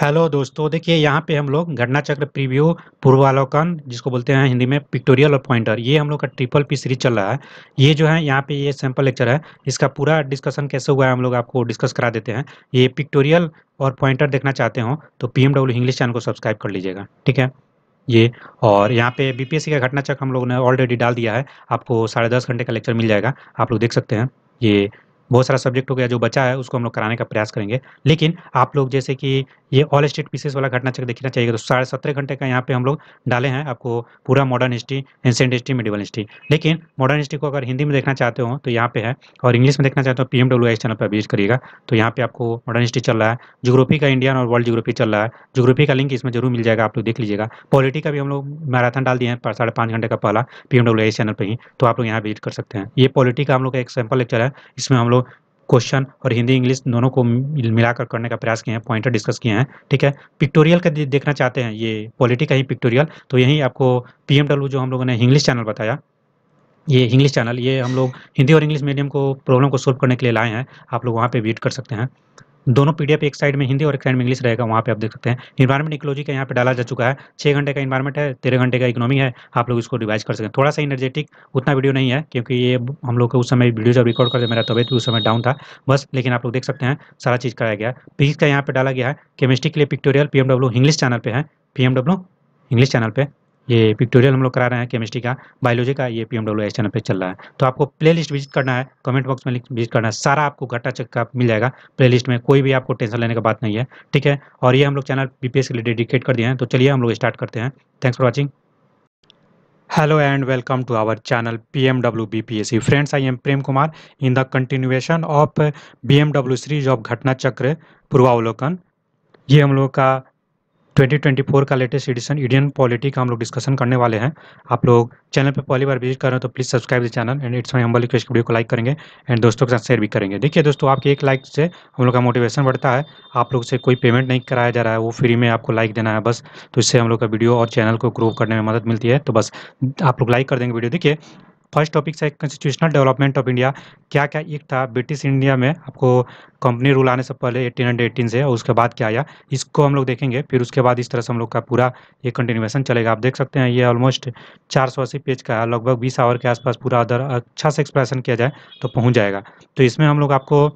hello दोस्तों देखिए यहाँ पे हम लोग घटना चक्र प्रीव्यू पूर्वालोकन जिसको बोलते हैं हिंदी में पिक्टोरियल और पॉइंटर ये हम लोग का ट्रिपल पी सीरीज चल रहा है ये जो है यहाँ पे ये सैम्पल लेक्चर है इसका पूरा डिस्कशन कैसे हुआ है हम लोग आपको डिस्कस करा देते हैं ये पिक्टोरियल और पॉइंटर देखना चाहते हो तो पी इंग्लिश चैनल को सब्सक्राइब कर लीजिएगा ठीक है ये और यहाँ पे बी का घटना चक्र हम लोग ने ऑलरेडी डाल दिया है आपको साढ़े दस घंटे का लेक्चर मिल जाएगा आप लोग देख सकते हैं ये बहुत सारा सब्जेक्ट हो गया जो बचा है उसको हम लोग कराने का प्रयास करेंगे लेकिन आप लोग जैसे कि ये ऑल स्टेट पीसेस वाला घटना चक्र देखना चाहिए तो साढ़े सत्रह घंटे का यहाँ पे हम लोग डाले हैं आपको पूरा modern history ancient history medieval history लेकिन मॉडर्न हिस्ट्री को अगर हिंदी में देखना चाहते हो तो यहाँ पे है और इंग्लिश में देखना चाहते हो P M W S channel पर विजिट करिएगा तो यहाँ पे आपको मॉडर्न हिस्ट्री चल रहा है जोग्राफी का इंडियन और वर्ल्ड जोग्रफी चल रहा है जोग्रफी का लिंक इसमें जरूर मिल जाएगा आप लोग देख लीजिएगा पॉलिटी का भी हम लोग मैराथन डाल दिए हैं साढ़े पाँच घंटे का पहला P M W S channel पर ही तो आप लोग यहाँ विजिट कर सकते हैं ये पॉलिटी का हम लोग का एक सैम्पल लेक्चर है इसमें हम लोग क्वेश्चन और हिंदी इंग्लिश दोनों को मिलाकर करने का प्रयास किए हैं पॉइंटर डिस्कस किए हैं ठीक है पिक्टोरियल का देखना चाहते हैं ये पॉलिटी का ही पिक्टोरियल तो यही आपको पी जो हम लोगों ने इंग्लिश चैनल बताया ये इंग्लिश चैनल ये हम लोग हिंदी और इंग्लिश मीडियम को प्रॉब्लम को सोल्व करने के लिए लाए हैं आप लोग वहाँ पर विजिट कर सकते हैं दोनों पीडीएफ एक साइड में हिंदी और एक साइड में इंग्लिश रहेगा वहाँ पे आप देख सकते हैं इन्वायरमेंट इकोलॉजी का यहाँ पे डाला जा चुका है छः घंटे का इन्वायरमेंट है तेरह घंटे का इकोनॉमी है आप लोग इसको रिवाइज कर सकते हैं थोड़ा सा इनर्जेटिक उतना वीडियो नहीं है क्योंकि ये हम लोग को उस समय वीडियो जब रिकॉर्ड करते मेरा तबियत भी उस समय डाउन था बस लेकिन आप लोग देख सकते हैं सारा चीज़ कराया गया है फिजिक्स का यहाँ पर डाला गया है केमिस्ट्री के लिए पिक्टोरियल पी इंग्लिश चैनल पर है पी इंग्लिश चैनल पर ये पिक्टोरियल हम लोग करा रहे हैं केमिस्ट्री का बायोलॉजी का ये P M W S channel पर चल रहा है तो आपको प्ले लिस्ट विजिट करना है कमेंट बॉक्स में विजिट करना है सारा आपको घटा चक्का मिल जाएगा प्ले लिस्ट में कोई भी आपको टेंशन लेने का बात नहीं है ठीक है और ये हम लोग चैनल बी के लिए डेडिकेट कर दिए हैं तो चलिए हम लोग स्टार्ट करते हैं thanks for watching hello and welcome M W B P S C friends I am Prem Kumar in the continuation of B M W series of Ghatna Chakra पूर्वावलोकन ये हम लोग का 2024 का लेटेस्ट एडिशन इंडियन पॉलिटी का हम लोग डिस्कशन करने वाले हैं आप लोग चैनल पर पहली बार विजिट कर रहे हो तो please subscribe the channel and it's my humble request video को लाइक करेंगे एंड दोस्तों के साथ शेयर भी करेंगे देखिए दोस्तों आपके एक लाइक से हम लोग का मोटिवेशन बढ़ता है आप लोग से कोई पेमेंट नहीं कराया जा रहा है वो फ्री में आपको लाइक देना है बस तो इससे हम लोग का वीडियो और चैनल को ग्रो करने में मदद मिलती है तो बस आप लोग लाइक कर देंगे वीडियो देखिए फर्स्ट टॉपिक है कॉन्स्टिट्यूशनल डेवलपमेंट ऑफ इंडिया क्या क्या एक था ब्रिटिश इंडिया में आपको कंपनी रूल आने से पहले एटीन हंड्रेड एटीन से और उसके बाद क्या आया इसको हम लोग देखेंगे फिर उसके बाद इस तरह से हम लोग का पूरा ये कंटिन्यूएसन चलेगा आप देख सकते हैं ये ऑलमोस्ट चार सौ अस्सी पेज का है लगभग बीस आवर के आसपास पूरा अदर अच्छा से एक्सप्रेशन किया जाए तो पहुँच जाएगा तो इसमें हम लोग आपको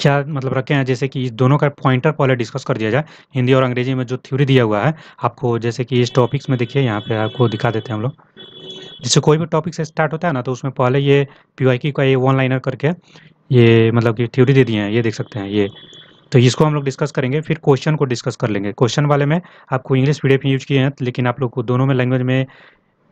क्या मतलब रखे हैं जैसे कि इस दोनों का पॉइंटर पहले डिस्कस कर दिया जाए हिंदी और अंग्रेजी में जो थ्योरी दिया हुआ है आपको जैसे कि इस टॉपिक्स में देखिए यहाँ पे आपको दिखा देते हैं हम लोग जैसे कोई भी टॉपिक से स्टार्ट होता है ना तो उसमें पहले ये पी का ये वन लाइनर करके ये मतलब कि थ्योरी दे दिए हैं ये देख सकते हैं ये तो इसको हम लोग डिस्कस करेंगे फिर क्वेश्चन को डिस्कस कर लेंगे क्वेश्चन वाले में आपको इंग्लिश पीडीएफ यूज किए हैं लेकिन आप लोग को दोनों में लैंग्वेज में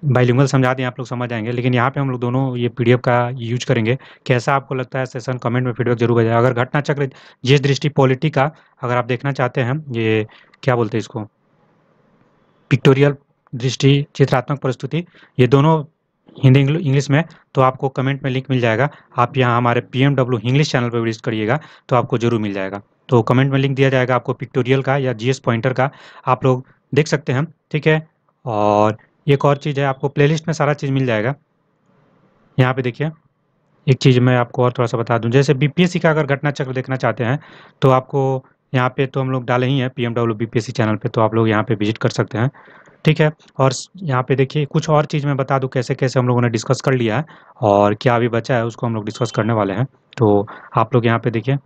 बाइलिंगल समझा दें आप लोग समझ आएंगे लेकिन यहाँ पे हम लोग दोनों ये पीडीएफ का यूज करेंगे कैसा आपको लगता है सेशन कमेंट में फीडबैक जरूर भेजा अगर घटना चक्र जिस दृष्टि पॉलिटी का अगर आप देखना चाहते हैं ये क्या बोलते हैं इसको पिक्टोरियल दृष्टि चित्रात्मक प्रस्तुति ये दोनों हिंदी इंग्लिश में तो आपको कमेंट में लिंक मिल जाएगा आप यहाँ हमारे P M W English channel पर विजिट करिएगा तो आपको जरूर मिल जाएगा तो कमेंट में लिंक दिया जाएगा आपको पिक्टोरियल का या जीएस पॉइंटर का आप लोग देख सकते हैं ठीक है और एक और चीज़ है आपको प्लेलिस्ट में सारा चीज़ मिल जाएगा यहाँ पे देखिए एक चीज़ मैं आपको और थोड़ा सा बता दूँ जैसे बी का अगर घटना चक्र देखना चाहते हैं तो आपको यहाँ पर तो हम लोग डाले ही हैं पी एम चैनल पर तो आप लोग यहाँ पर विजिट कर सकते हैं ठीक है और यहाँ पे देखिए कुछ और चीज़ मैं बता दूँ कैसे कैसे हम लोगों ने डिस्कस कर लिया है और क्या अभी बचा है उसको हम लोग डिस्कस करने वाले हैं तो आप लोग यहाँ पे देखिए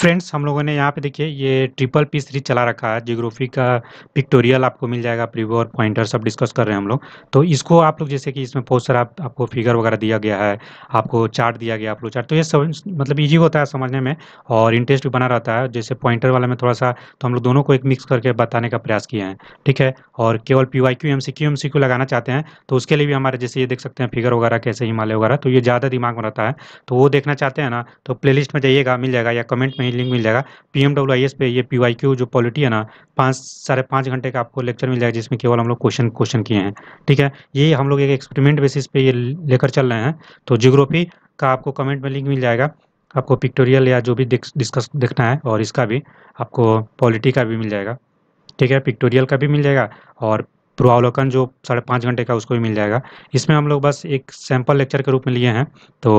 फ्रेंड्स हम लोगों ने यहाँ पे देखिए ये ट्रिपल पी सीरीज चला रखा है जियोग्राफी का पिक्टोरियल आपको मिल जाएगा प्रीव्यू और पॉइंटर सब डिस्कस कर रहे हैं हम लोग तो इसको आप लोग जैसे कि इसमें बहुत सारा आप, आपको फिगर वगैरह दिया गया है आपको चार्ट दिया गया आप लोग चार्ट तो ये सब मतलब ईजी होता है समझने में और इंटरेस्ट भी बना रहता है जैसे पॉइंटर वाला में थोड़ा सा तो हम लोग दोनों को एक मिक्स करके बताने का प्रयास किया है ठीक है और केवल P Y Q M C Q M C Q लगाना चाहते हैं तो उसके लिए भी हमारे जैसे ये देख सकते हैं फिगर वगैरह कैसे हिमालय वगैरह तो ये ज़्यादा दिमाग में रहता है तो वो देखना चाहते हैं ना तो प्ले में जाइएगा मिल जाएगा या कमेंट में ही लिंक मिल जाएगा P M W I S पे ये पी वाई क्यू जो पॉलिटी है ना पाँच साढ़े पाँच घंटे का आपको लेक्चर मिल जाएगा जिसमें केवल हम लोग क्वेश्चन क्वेश्चन किए हैं ठीक है ये हम लोग एक एक्सपेरिमेंट बेसिस पे ये लेकर चल रहे हैं तो जियोग्राफी का आपको कमेंट में लिंक मिल जाएगा आपको पिक्टोरियल या जो भी डिस्कस देखना है और इसका भी आपको पॉलिटी का भी मिल जाएगा ठीक है पिक्टोरियल का भी मिल जाएगा और पूर्वावलोकन जो साढ़े पाँच घंटे का उसको भी मिल जाएगा इसमें हम लोग बस एक सैम्पल लेक्चर के रूप में लिए हैं तो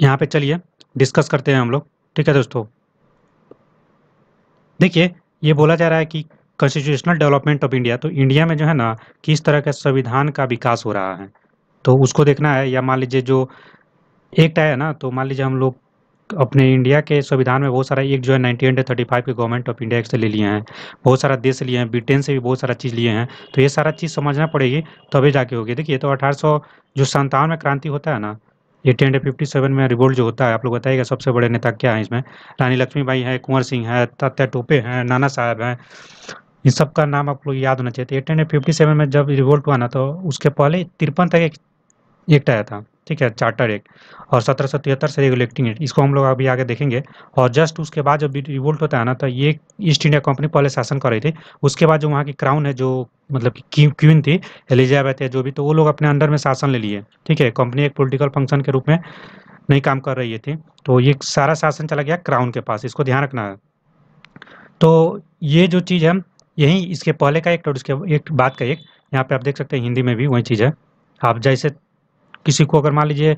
यहाँ पे चलिए डिस्कस करते हैं हम लोग ठीक है दोस्तों देखिए ये बोला जा रहा है कि कॉन्स्टिट्यूशनल डेवलपमेंट ऑफ इंडिया तो इंडिया में जो है ना किस तरह का संविधान का विकास हो रहा है तो उसको देखना है या मान लीजिए जो एक्ट आया ना तो मान लीजिए हम लोग अपने इंडिया के संविधान में बहुत सारा एक जो है नाइनटी एंड थर्टी फाइव के गवर्नमेंट ऑफ इंडिया से ले लिए हैं बहुत सारा देश लिए हैं ब्रिटेन से भी बहुत सारा चीज़ लिए हैं तो ये सारा चीज़ समझना पड़ेगी तभी जाके होगी देखिए तो अठारह जो संतावन में क्रांति होता है ना ये हंड्रेड फिफ्टी सेवन में रिवोल्ट जो होता है आप लोग बताइएगा सबसे बड़े नेता क्या है इसमें रानी लक्ष्मीबाई हैं कुंवर सिंह हैं तात्या टोपे हैं नाना साहब हैं इन सब का नाम आप लोग याद होना चाहिए एटीन फिफ्टी सेवन में जब रिवोल्ट हुआ ना तो उसके पहले तिरपन तक एक एक्ट आया था ठीक है चार्टर एक और सत्रह सौ तिहत्तर से रेगुलेटिंग एक्ट इसको हम लोग अभी आगे देखेंगे और जस्ट उसके बाद जब रिवोल्ट होता है ना तो ये ईस्ट इंडिया कंपनी पहले शासन कर रही थी उसके बाद जो वहाँ की क्राउन है जो मतलब कि क्वीन थी एलिजाबेथ है जो भी तो वो लोग अपने अंडर में शासन ले लिए ठीक है कंपनी एक पोलिटिकल फंक्शन के रूप में नहीं काम कर रही थी तो ये सारा शासन चला गया क्राउन के पास इसको ध्यान रखना है तो ये जो चीज़ है यही इसके पहले का एक्ट और उसके एक बात का एक यहाँ पे आप देख सकते हैं हिंदी में भी वही चीज़ है आप जैसे किसी को अगर मान लीजिए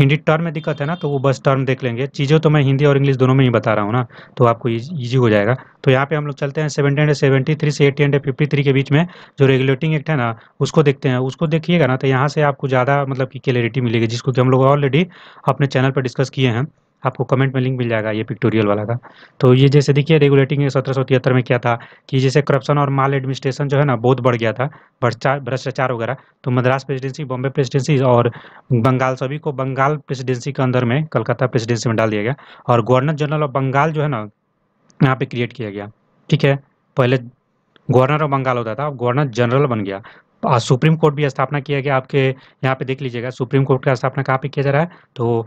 हिंदी टर्म में दिक्कत है ना तो वो बस टर्म देख लेंगे चीज़ें तो मैं हिंदी और इंग्लिश दोनों में ही बता रहा हूँ ना तो आपको ईजी हो जाएगा तो यहाँ पे हम लोग चलते हैं सेवेंटी एंड सेवेंटी थ्री से एट्टी एंड फिफ्टी थ्री के बीच में जो रेगुलेटिंग एक्ट है ना उसको देखते हैं उसको देखिएगा ना तो यहाँ से आपको ज़्यादा मतलब की क्लियरिटी मिलेगी जिसको कि हम लोग ऑलरेडी अपने चैनल पर डिस्कस किए हैं आपको कमेंट में लिंक मिल जाएगा ये पिक्टोरियल वाला का तो ये जैसे देखिए रेगुलेटिंग सत्रह सौ तिहत्तर में क्या था कि जैसे करप्शन और माल एडमिनिस्ट्रेशन जो है ना बहुत बढ़ गया था भ्रष्टाचार वगैरह तो मद्रास प्रेसिडेंसी बॉम्बे प्रेसिडेंसी और बंगाल सभी को बंगाल प्रेसिडेंसी के अंदर में कलकत्ता प्रेसिडेंसी में डाल दिया गया और गवर्नर जनरल ऑफ बंगाल जो है ना यहाँ पर क्रिएट किया गया ठीक है पहले गवर्नर ऑफ बंगाल होता था गवर्नर जनरल बन गया सुप्रीम कोर्ट भी स्थापना किया गया आपके यहाँ पे देख लीजिएगा सुप्रीम कोर्ट का स्थापना कहाँ पे किया जा रहा है तो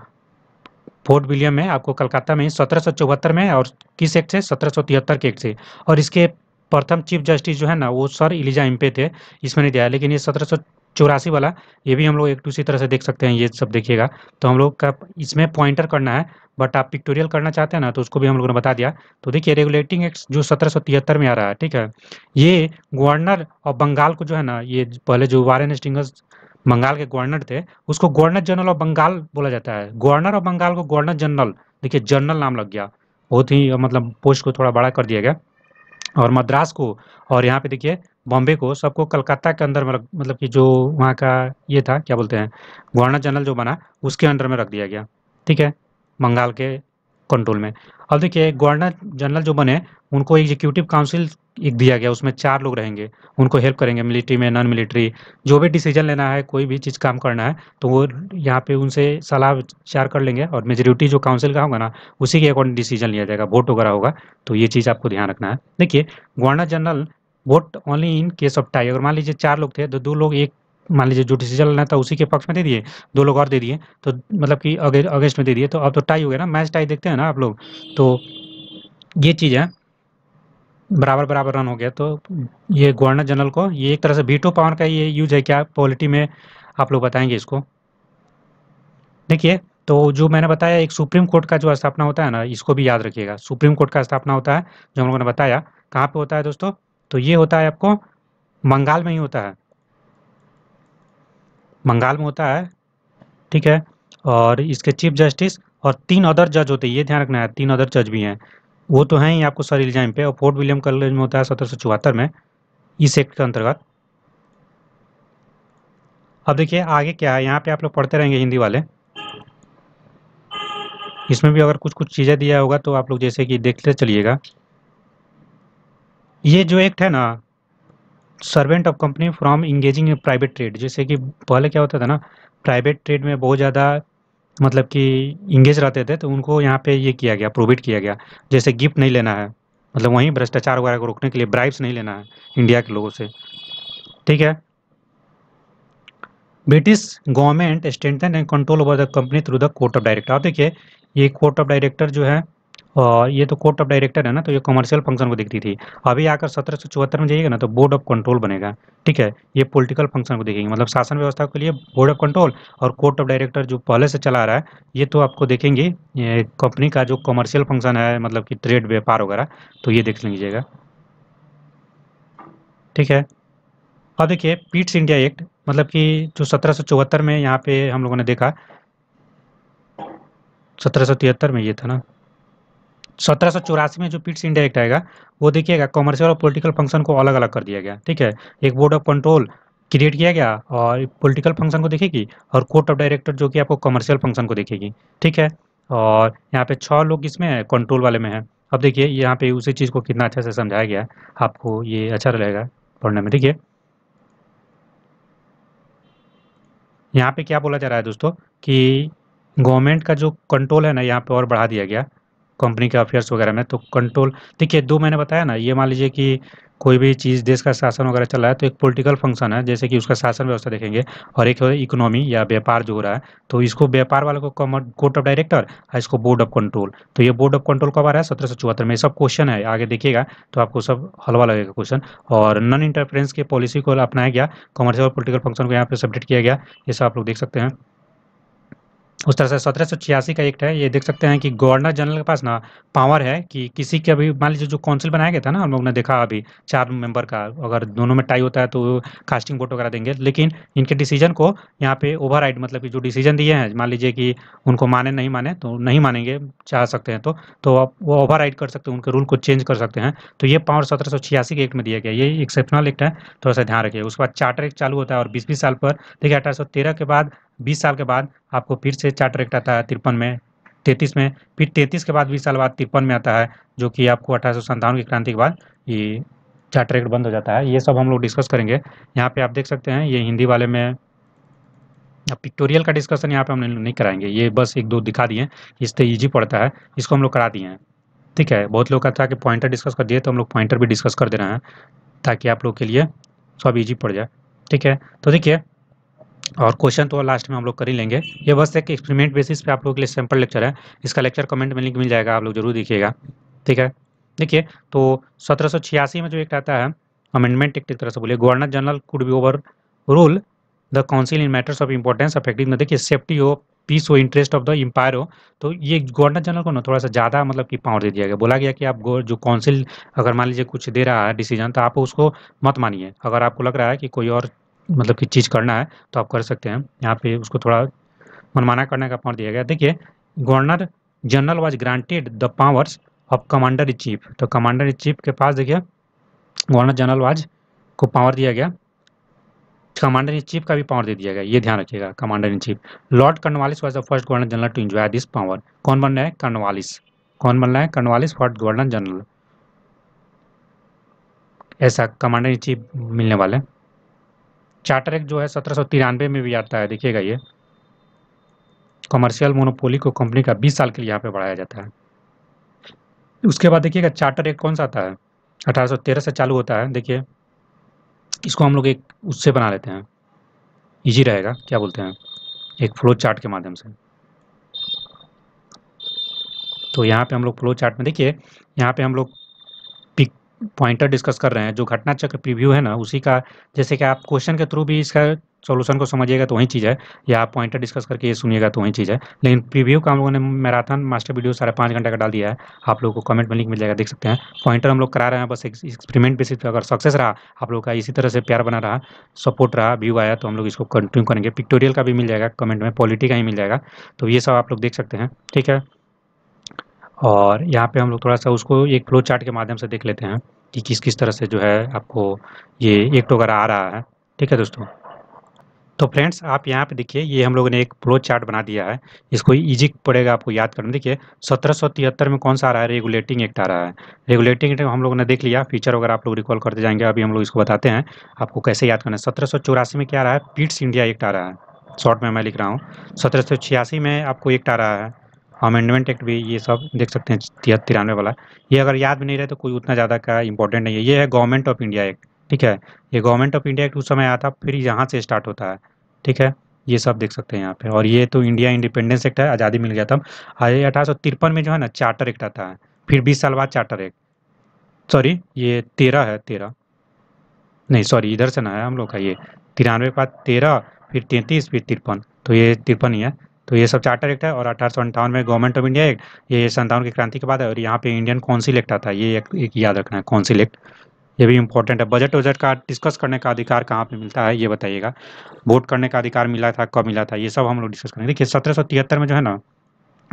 फोर्ट विलियम में आपको कलकत्ता में सत्रह में और किस एक्ट से सत्रह के एक्ट से और इसके प्रथम चीफ जस्टिस जो है ना वो सर इलिजा एम्पे थे इसमें नहीं दिया लेकिन ये सत्रह चौरासी वाला ये भी हम लोग एक दूसरी तरह से देख सकते हैं ये सब देखिएगा तो हम लोग का इसमें पॉइंटर करना है बट आप पिक्टोरियल करना चाहते हैं ना तो उसको भी हम लोगों ने बता दिया तो देखिए रेगुलेटिंग एक्ट जो सत्रह में आ रहा है ठीक है ये गवर्नर ऑफ बंगाल को जो है ना ये पहले जो वारेन स्टिंगस बंगाल के गवर्नर थे उसको गवर्नर जनरल ऑफ बंगाल बोला जाता है गवर्नर ऑफ बंगाल को गवर्नर जनरल देखिए जनरल नाम लग गया बहुत ही मतलब पोस्ट को थोड़ा बड़ा कर दिया गया और मद्रास को और यहाँ पे देखिए बॉम्बे को सबको कलकत्ता के अंदर में मतलब कि जो वहाँ का ये था क्या बोलते हैं गवर्नर जनरल जो बना उसके अंडर में रख दिया गया ठीक है बंगाल के कंट्रोल में अब देखिए गवर्नर जनरल जो बने उनको एग्जीक्यूटिव काउंसिल एक दिया गया उसमें चार लोग रहेंगे उनको हेल्प करेंगे मिलिट्री में नॉन मिलिट्री जो भी डिसीजन लेना है कोई भी चीज़ काम करना है तो वो यहाँ पे उनसे सलाह विचार कर लेंगे और मेजोरिटी जो काउंसिल का होगा ना उसी के अकॉर्डिंग डिसीजन लिया जाएगा वोट वगैरह होगा तो ये चीज़ आपको ध्यान रखना है देखिए governor general vote only in case of tie अगर मान लीजिए चार लोग थे तो दो लोग एक मान लीजिए जो डिसीजन लेना था उसी के पक्ष में दे दिए दो लोग और दे दिए तो मतलब कि अगेंस्ट में दे दिए तो अब तो टाई हो गया ना मैच टाई देखते हैं ना आप लोग तो ये चीज़ है बराबर बराबर रन हो गया तो ये गवर्नर जनरल को ये एक तरह से वीटो पावर का ये यूज है क्या पॉलिटी में आप लोग बताएंगे इसको देखिए तो जो मैंने बताया एक सुप्रीम कोर्ट का जो स्थापना होता है ना इसको भी याद रखिएगा सुप्रीम कोर्ट का स्थापना होता है जो हम लोगों ने बताया कहाँ पे होता है दोस्तों तो ये होता है आपको बंगाल में ही होता है बंगाल में होता है ठीक है और इसके चीफ जस्टिस और तीन अदर जज होते हैं ये ध्यान रखना है तीन अदर जज भी हैं वो तो है ही आपको सर इल्जाम पे और फोर्ट विलियम कॉलेज में होता है सत्रह में इस एक्ट के अंतर्गत अब देखिए आगे क्या है यहाँ पे आप लोग पढ़ते रहेंगे हिंदी वाले इसमें भी अगर कुछ कुछ चीज़ें दिया होगा तो आप लोग जैसे कि देखते चलिएगा ये जो एक्ट है ना servant of company from engaging private trade जैसे कि पहले क्या होता था ना प्राइवेट ट्रेड में बहुत ज़्यादा मतलब कि इंगेज रहते थे तो उनको यहाँ पे ये किया गया प्रोबिट किया गया जैसे गिफ्ट नहीं लेना है मतलब वहीं भ्रष्टाचार वगैरह को रोकने के लिए ब्राइब्स नहीं लेना है इंडिया के लोगों से ठीक है British government strengthen and control over the company through the court of director आप देखिए ये कोर्ट ऑफ डायरेक्टर जो है ये तो कोर्ट ऑफ डायरेक्टर है ना तो ये कमर्शियल फंक्शन को देखती थी अभी आकर सत्रह में जाइएगा ना तो बोर्ड ऑफ कंट्रोल बनेगा ठीक है ये पॉलिटिकल फंक्शन को देखेंगे मतलब शासन व्यवस्था के लिए बोर्ड ऑफ कंट्रोल और कोर्ट ऑफ डायरेक्टर जो पहले से चला रहा है ये तो आपको देखेंगे कंपनी का जो कमर्शियल फंक्शन है मतलब कि ट्रेड व्यापार वगैरह तो ये देख लीजिएगा ठीक है अब देखिए पीट्स इंडिया एक्ट मतलब कि जो सत्रह में यहाँ पे हम लोगों ने देखा सत्रह में ये था ना सत्रह में जो पिट्स एक्ट आएगा वो देखिएगा कॉमर्शियल और पॉलिटिकल फंक्शन को अलग अलग कर दिया गया ठीक है एक बोर्ड ऑफ कंट्रोल क्रिएट किया गया और पॉलिटिकल फंक्शन को देखेगी और कोर्ट ऑफ डायरेक्टर जो कि आपको कॉमर्शियल फंक्शन को देखेगी ठीक है और यहाँ पे छः लोग इसमें कंट्रोल वाले में हैं अब देखिए यहाँ पे उसी चीज़ को कितना अच्छा से समझाया गया आपको ये अच्छा रहेगा पढ़ने में ठीक है यहाँ पे क्या बोला जा रहा है दोस्तों कि गवर्नमेंट का जो कंट्रोल है ना यहाँ पे और बढ़ा दिया गया कंपनी के अफेयर्स वगैरह में तो कंट्रोल देखिए दो मैंने बताया ना ये मान लीजिए कि कोई भी चीज़ देश का शासन वगैरह चल रहा है तो एक पॉलिटिकल फंक्शन है जैसे कि उसका शासन व्यवस्था देखेंगे और एक इकोनॉमी या व्यापार जो हो रहा है तो इसको व्यापार वाले को कोर्ट ऑफ डायरेक्टर और इसको बोर्ड ऑफ कंट्रोल तो ये बोर्ड ऑफ कंट्रोल कब आ रहा है सत्रह सौ चौहत्तर में सब क्वेश्चन है आगे देखिएगा तो आपको सब हलवा लगेगा क्वेश्चन और नॉन इंटरफेरेंस के पॉलिसी को अपनाया गया कॉमर्शियल और पोलिटिकल फंक्शन को यहाँ पर सब्मिट किया गया ये सब आप लोग देख सकते हैं उस तरह से सत्रह सौ छियासी का एक्ट है ये देख सकते हैं कि गवर्नर जनरल के पास ना पावर है कि किसी के अभी मान लीजिए जो काउंसिल बनाया गया था ना हम लोग ने देखा अभी चार मेंबर का अगर दोनों में टाई होता है तो कास्टिंग वोट वगैरह देंगे लेकिन इनके डिसीजन को यहाँ पे ओवर मतलब कि जो डिसीजन दिए हैं मान लीजिए कि उनको माने नहीं माने तो नहीं मानेंगे चाह सकते हैं तो तो आप वो ओवर कर सकते हैं उनके रूल को चेंज कर सकते हैं तो ये पावर सत्रह सौ छियासी के एक्ट में दिया गया ये एक्सेप्शनल एक्ट है थोड़ा सा ध्यान रखिए उसके बाद चार्टर एक चालू होता है और बीस बीस साल पर देखिए अठारह के बाद बीस साल के बाद आपको फिर से चार्ट एक्ट आता है तिरपन में तैतीस में फिर तैतीस के बाद बीस साल बाद तिरपन में आता है जो कि आपको अठारह की क्रांति के बाद ये चार्ट एक्ट बंद हो जाता है ये सब हम लोग डिस्कस करेंगे यहाँ पे आप देख सकते हैं ये हिंदी वाले में पिक्टोरियल का डिस्कशन यहाँ पे हम नहीं कराएंगे ये बस एक दो दिखा दिए इससे ईजी पड़ता है इसको हम लोग करा दिए हैं ठीक है बहुत लोग का था कि पॉइंटर डिस्कस कर दिए तो हम लोग पॉइंटर भी डिस्कस कर दे रहे हैं ताकि आप लोग के लिए सब ईजी पड़ जाए ठीक है तो देखिए और क्वेश्चन तो लास्ट में हम लोग कर ही लेंगे ये बस एक एक्सपेरिमेंट बेसिस पे आप लोगों के लिए सैम्पल लेक्चर है इसका लेक्चर कमेंट में लिंक मिल जाएगा आप लोग जरूर देखिएगा ठीक है देखिए तो सत्रह में जो एक आता है अमेंडमेंट एक तरह से बोलिए governor general could be overrule the council in matters of importance affective देखिए सेफ्टी हो पीस हो इंटरेस्ट ऑफ द एम्पायर हो तो ये गवर्नर जनरल को ना थोड़ा सा ज़्यादा मतलब कि पावर दे दिया गया बोला गया कि आप जो काउंसिल अगर मान लीजिए कुछ दे रहा है डिसीजन तो आप उसको मत मानिए अगर आपको लग रहा है कि कोई और मतलब की चीज़ करना है तो आप कर सकते हैं यहाँ पे उसको थोड़ा मनमाना करने का पावर दिया गया देखिए governor general was granted the powers of commander in chief तो कमांडर इन चीफ के पास देखिए गवर्नर जनरल वाज को पावर दिया गया कमांडर इन चीफ का भी पावर दे दिया गया ये ध्यान रखिएगा commander in chief Lord Cornwallis was the first governor general to enjoy this power कौन बन रहे हैं कर्नवालिस कौन बन रहे हैं कर्नवालिस फर्स्ट गवर्नर जनरल ऐसा कमांडर इन चीफ मिलने वाले हैं चार्टर एक्ट जो है सत्रह में भी आता है देखिएगा ये कमर्शियल मोनोपोली को कंपनी का 20 साल के लिए यहाँ पे बढ़ाया जाता है उसके बाद देखिएगा चार्टर एक्ट कौन सा आता है 1813 से चालू होता है देखिए इसको हम लोग एक उससे बना लेते हैं इजी रहेगा क्या बोलते हैं एक फ्लो चार्ट के माध्यम से तो यहाँ पे हम लोग फ्लो चार्ट में देखिए यहाँ पे हम लोग पॉइंटर डिस्कस कर रहे हैं जो घटना चक्र प्रीव्यू है ना उसी का जैसे कि आप क्वेश्चन के थ्रू भी इसका सोल्यूशन को समझिएगा तो वही चीज़ है या आप पॉइंटर डिस्कस करके ये सुनिएगा तो वही चीज़ है लेकिन प्रीव्यू का हम लोगों ने मैराथन मास्टर वीडियो साढ़े पाँच घंटे का डाल दिया है आप लोगों को कमेंट में लिंक मिल जाएगा देख सकते हैं पॉइंटर हम लोग करा रहे हैं बस एक्सपेरिमेंट बेसिस पर अगर सक्सेस रहा आप लोग का इसी तरह से प्यार बना रहा सपोर्ट रहा व्यू आया तो हम लोग इसको कंटिन्यू करेंगे पिक्टोरियल का भी मिल जाएगा कमेंट में पॉलिटी का ही मिल जाएगा तो ये सब आप लोग देख सकते हैं ठीक है और यहाँ पे हम लोग थोड़ा सा उसको एक फ्लो चार्ट के माध्यम से देख लेते हैं कि किस किस तरह से जो है आपको ये एक टोकर तो आ रहा है ठीक है दोस्तों तो फ्रेंड्स आप यहाँ पे देखिए ये हम लोगों ने एक फ्लो चार्ट बना दिया है इसको इजी पड़ेगा आपको याद करना देखिए सत्रह सौ तिहत्तर में कौन सा आ रहा है रेगुलेटिंग एक्ट आ रहा है रेगुलेटिंग एक्ट हम लोगों ने देख लिया फीचर वगैरह आप लोग रिकॉल करते जाएंगे अभी हम लोग इसको बताते हैं आपको कैसे याद करना है सत्रह में क्या आ रहा है पीट्स इंडिया एक्ट आ रहा है शॉर्ट में मैं लिख रहा हूँ सत्रह में आपको एक्ट आ रहा है अमेंडमेंट एक्ट भी ये सब देख सकते हैं तिरानवे वाला ये अगर याद भी नहीं रहे तो कोई उतना ज़्यादा का इंपॉर्टेंट नहीं है ये है गवर्नमेंट ऑफ इंडिया एक्ट ठीक है ये गवर्नमेंट ऑफ इंडिया एक्ट उस समय आया था फिर यहाँ से स्टार्ट होता है ठीक है ये सब देख सकते हैं यहाँ पे और ये तो इंडिया इंडिपेंडेंस एक्ट है आज़ादी मिल गया था अठारह में जो है ना चार्टर एक्ट आता है फिर बीस साल बाद चार्टर एक्ट सॉरी ये तेरह है तेरह नहीं सॉरी इधर से ना है हम लोग का ये तिरानवे के बाद तेरह फिर तैंतीस फिर तिरपन तो ये तिरपन ही है तो ये सब चार्टर एक्ट है और अठारह में गवर्नमेंट ऑफ इंडिया एक्ट ये संतावन की क्रांति के बाद है और यहाँ पे इंडियन काउंसिल एक्ट आता है ये एक, एक याद रखना है काउंसिल एक्ट ये भी इंपॉर्टेंट है बजट वजट का डिस्कस करने का अधिकार कहाँ पे मिलता है ये बताइएगा वोट करने का अधिकार मिला था कब मिला था ये सब हम लोग डिस्कस करेंगे देखिए सत्रह में जो है ना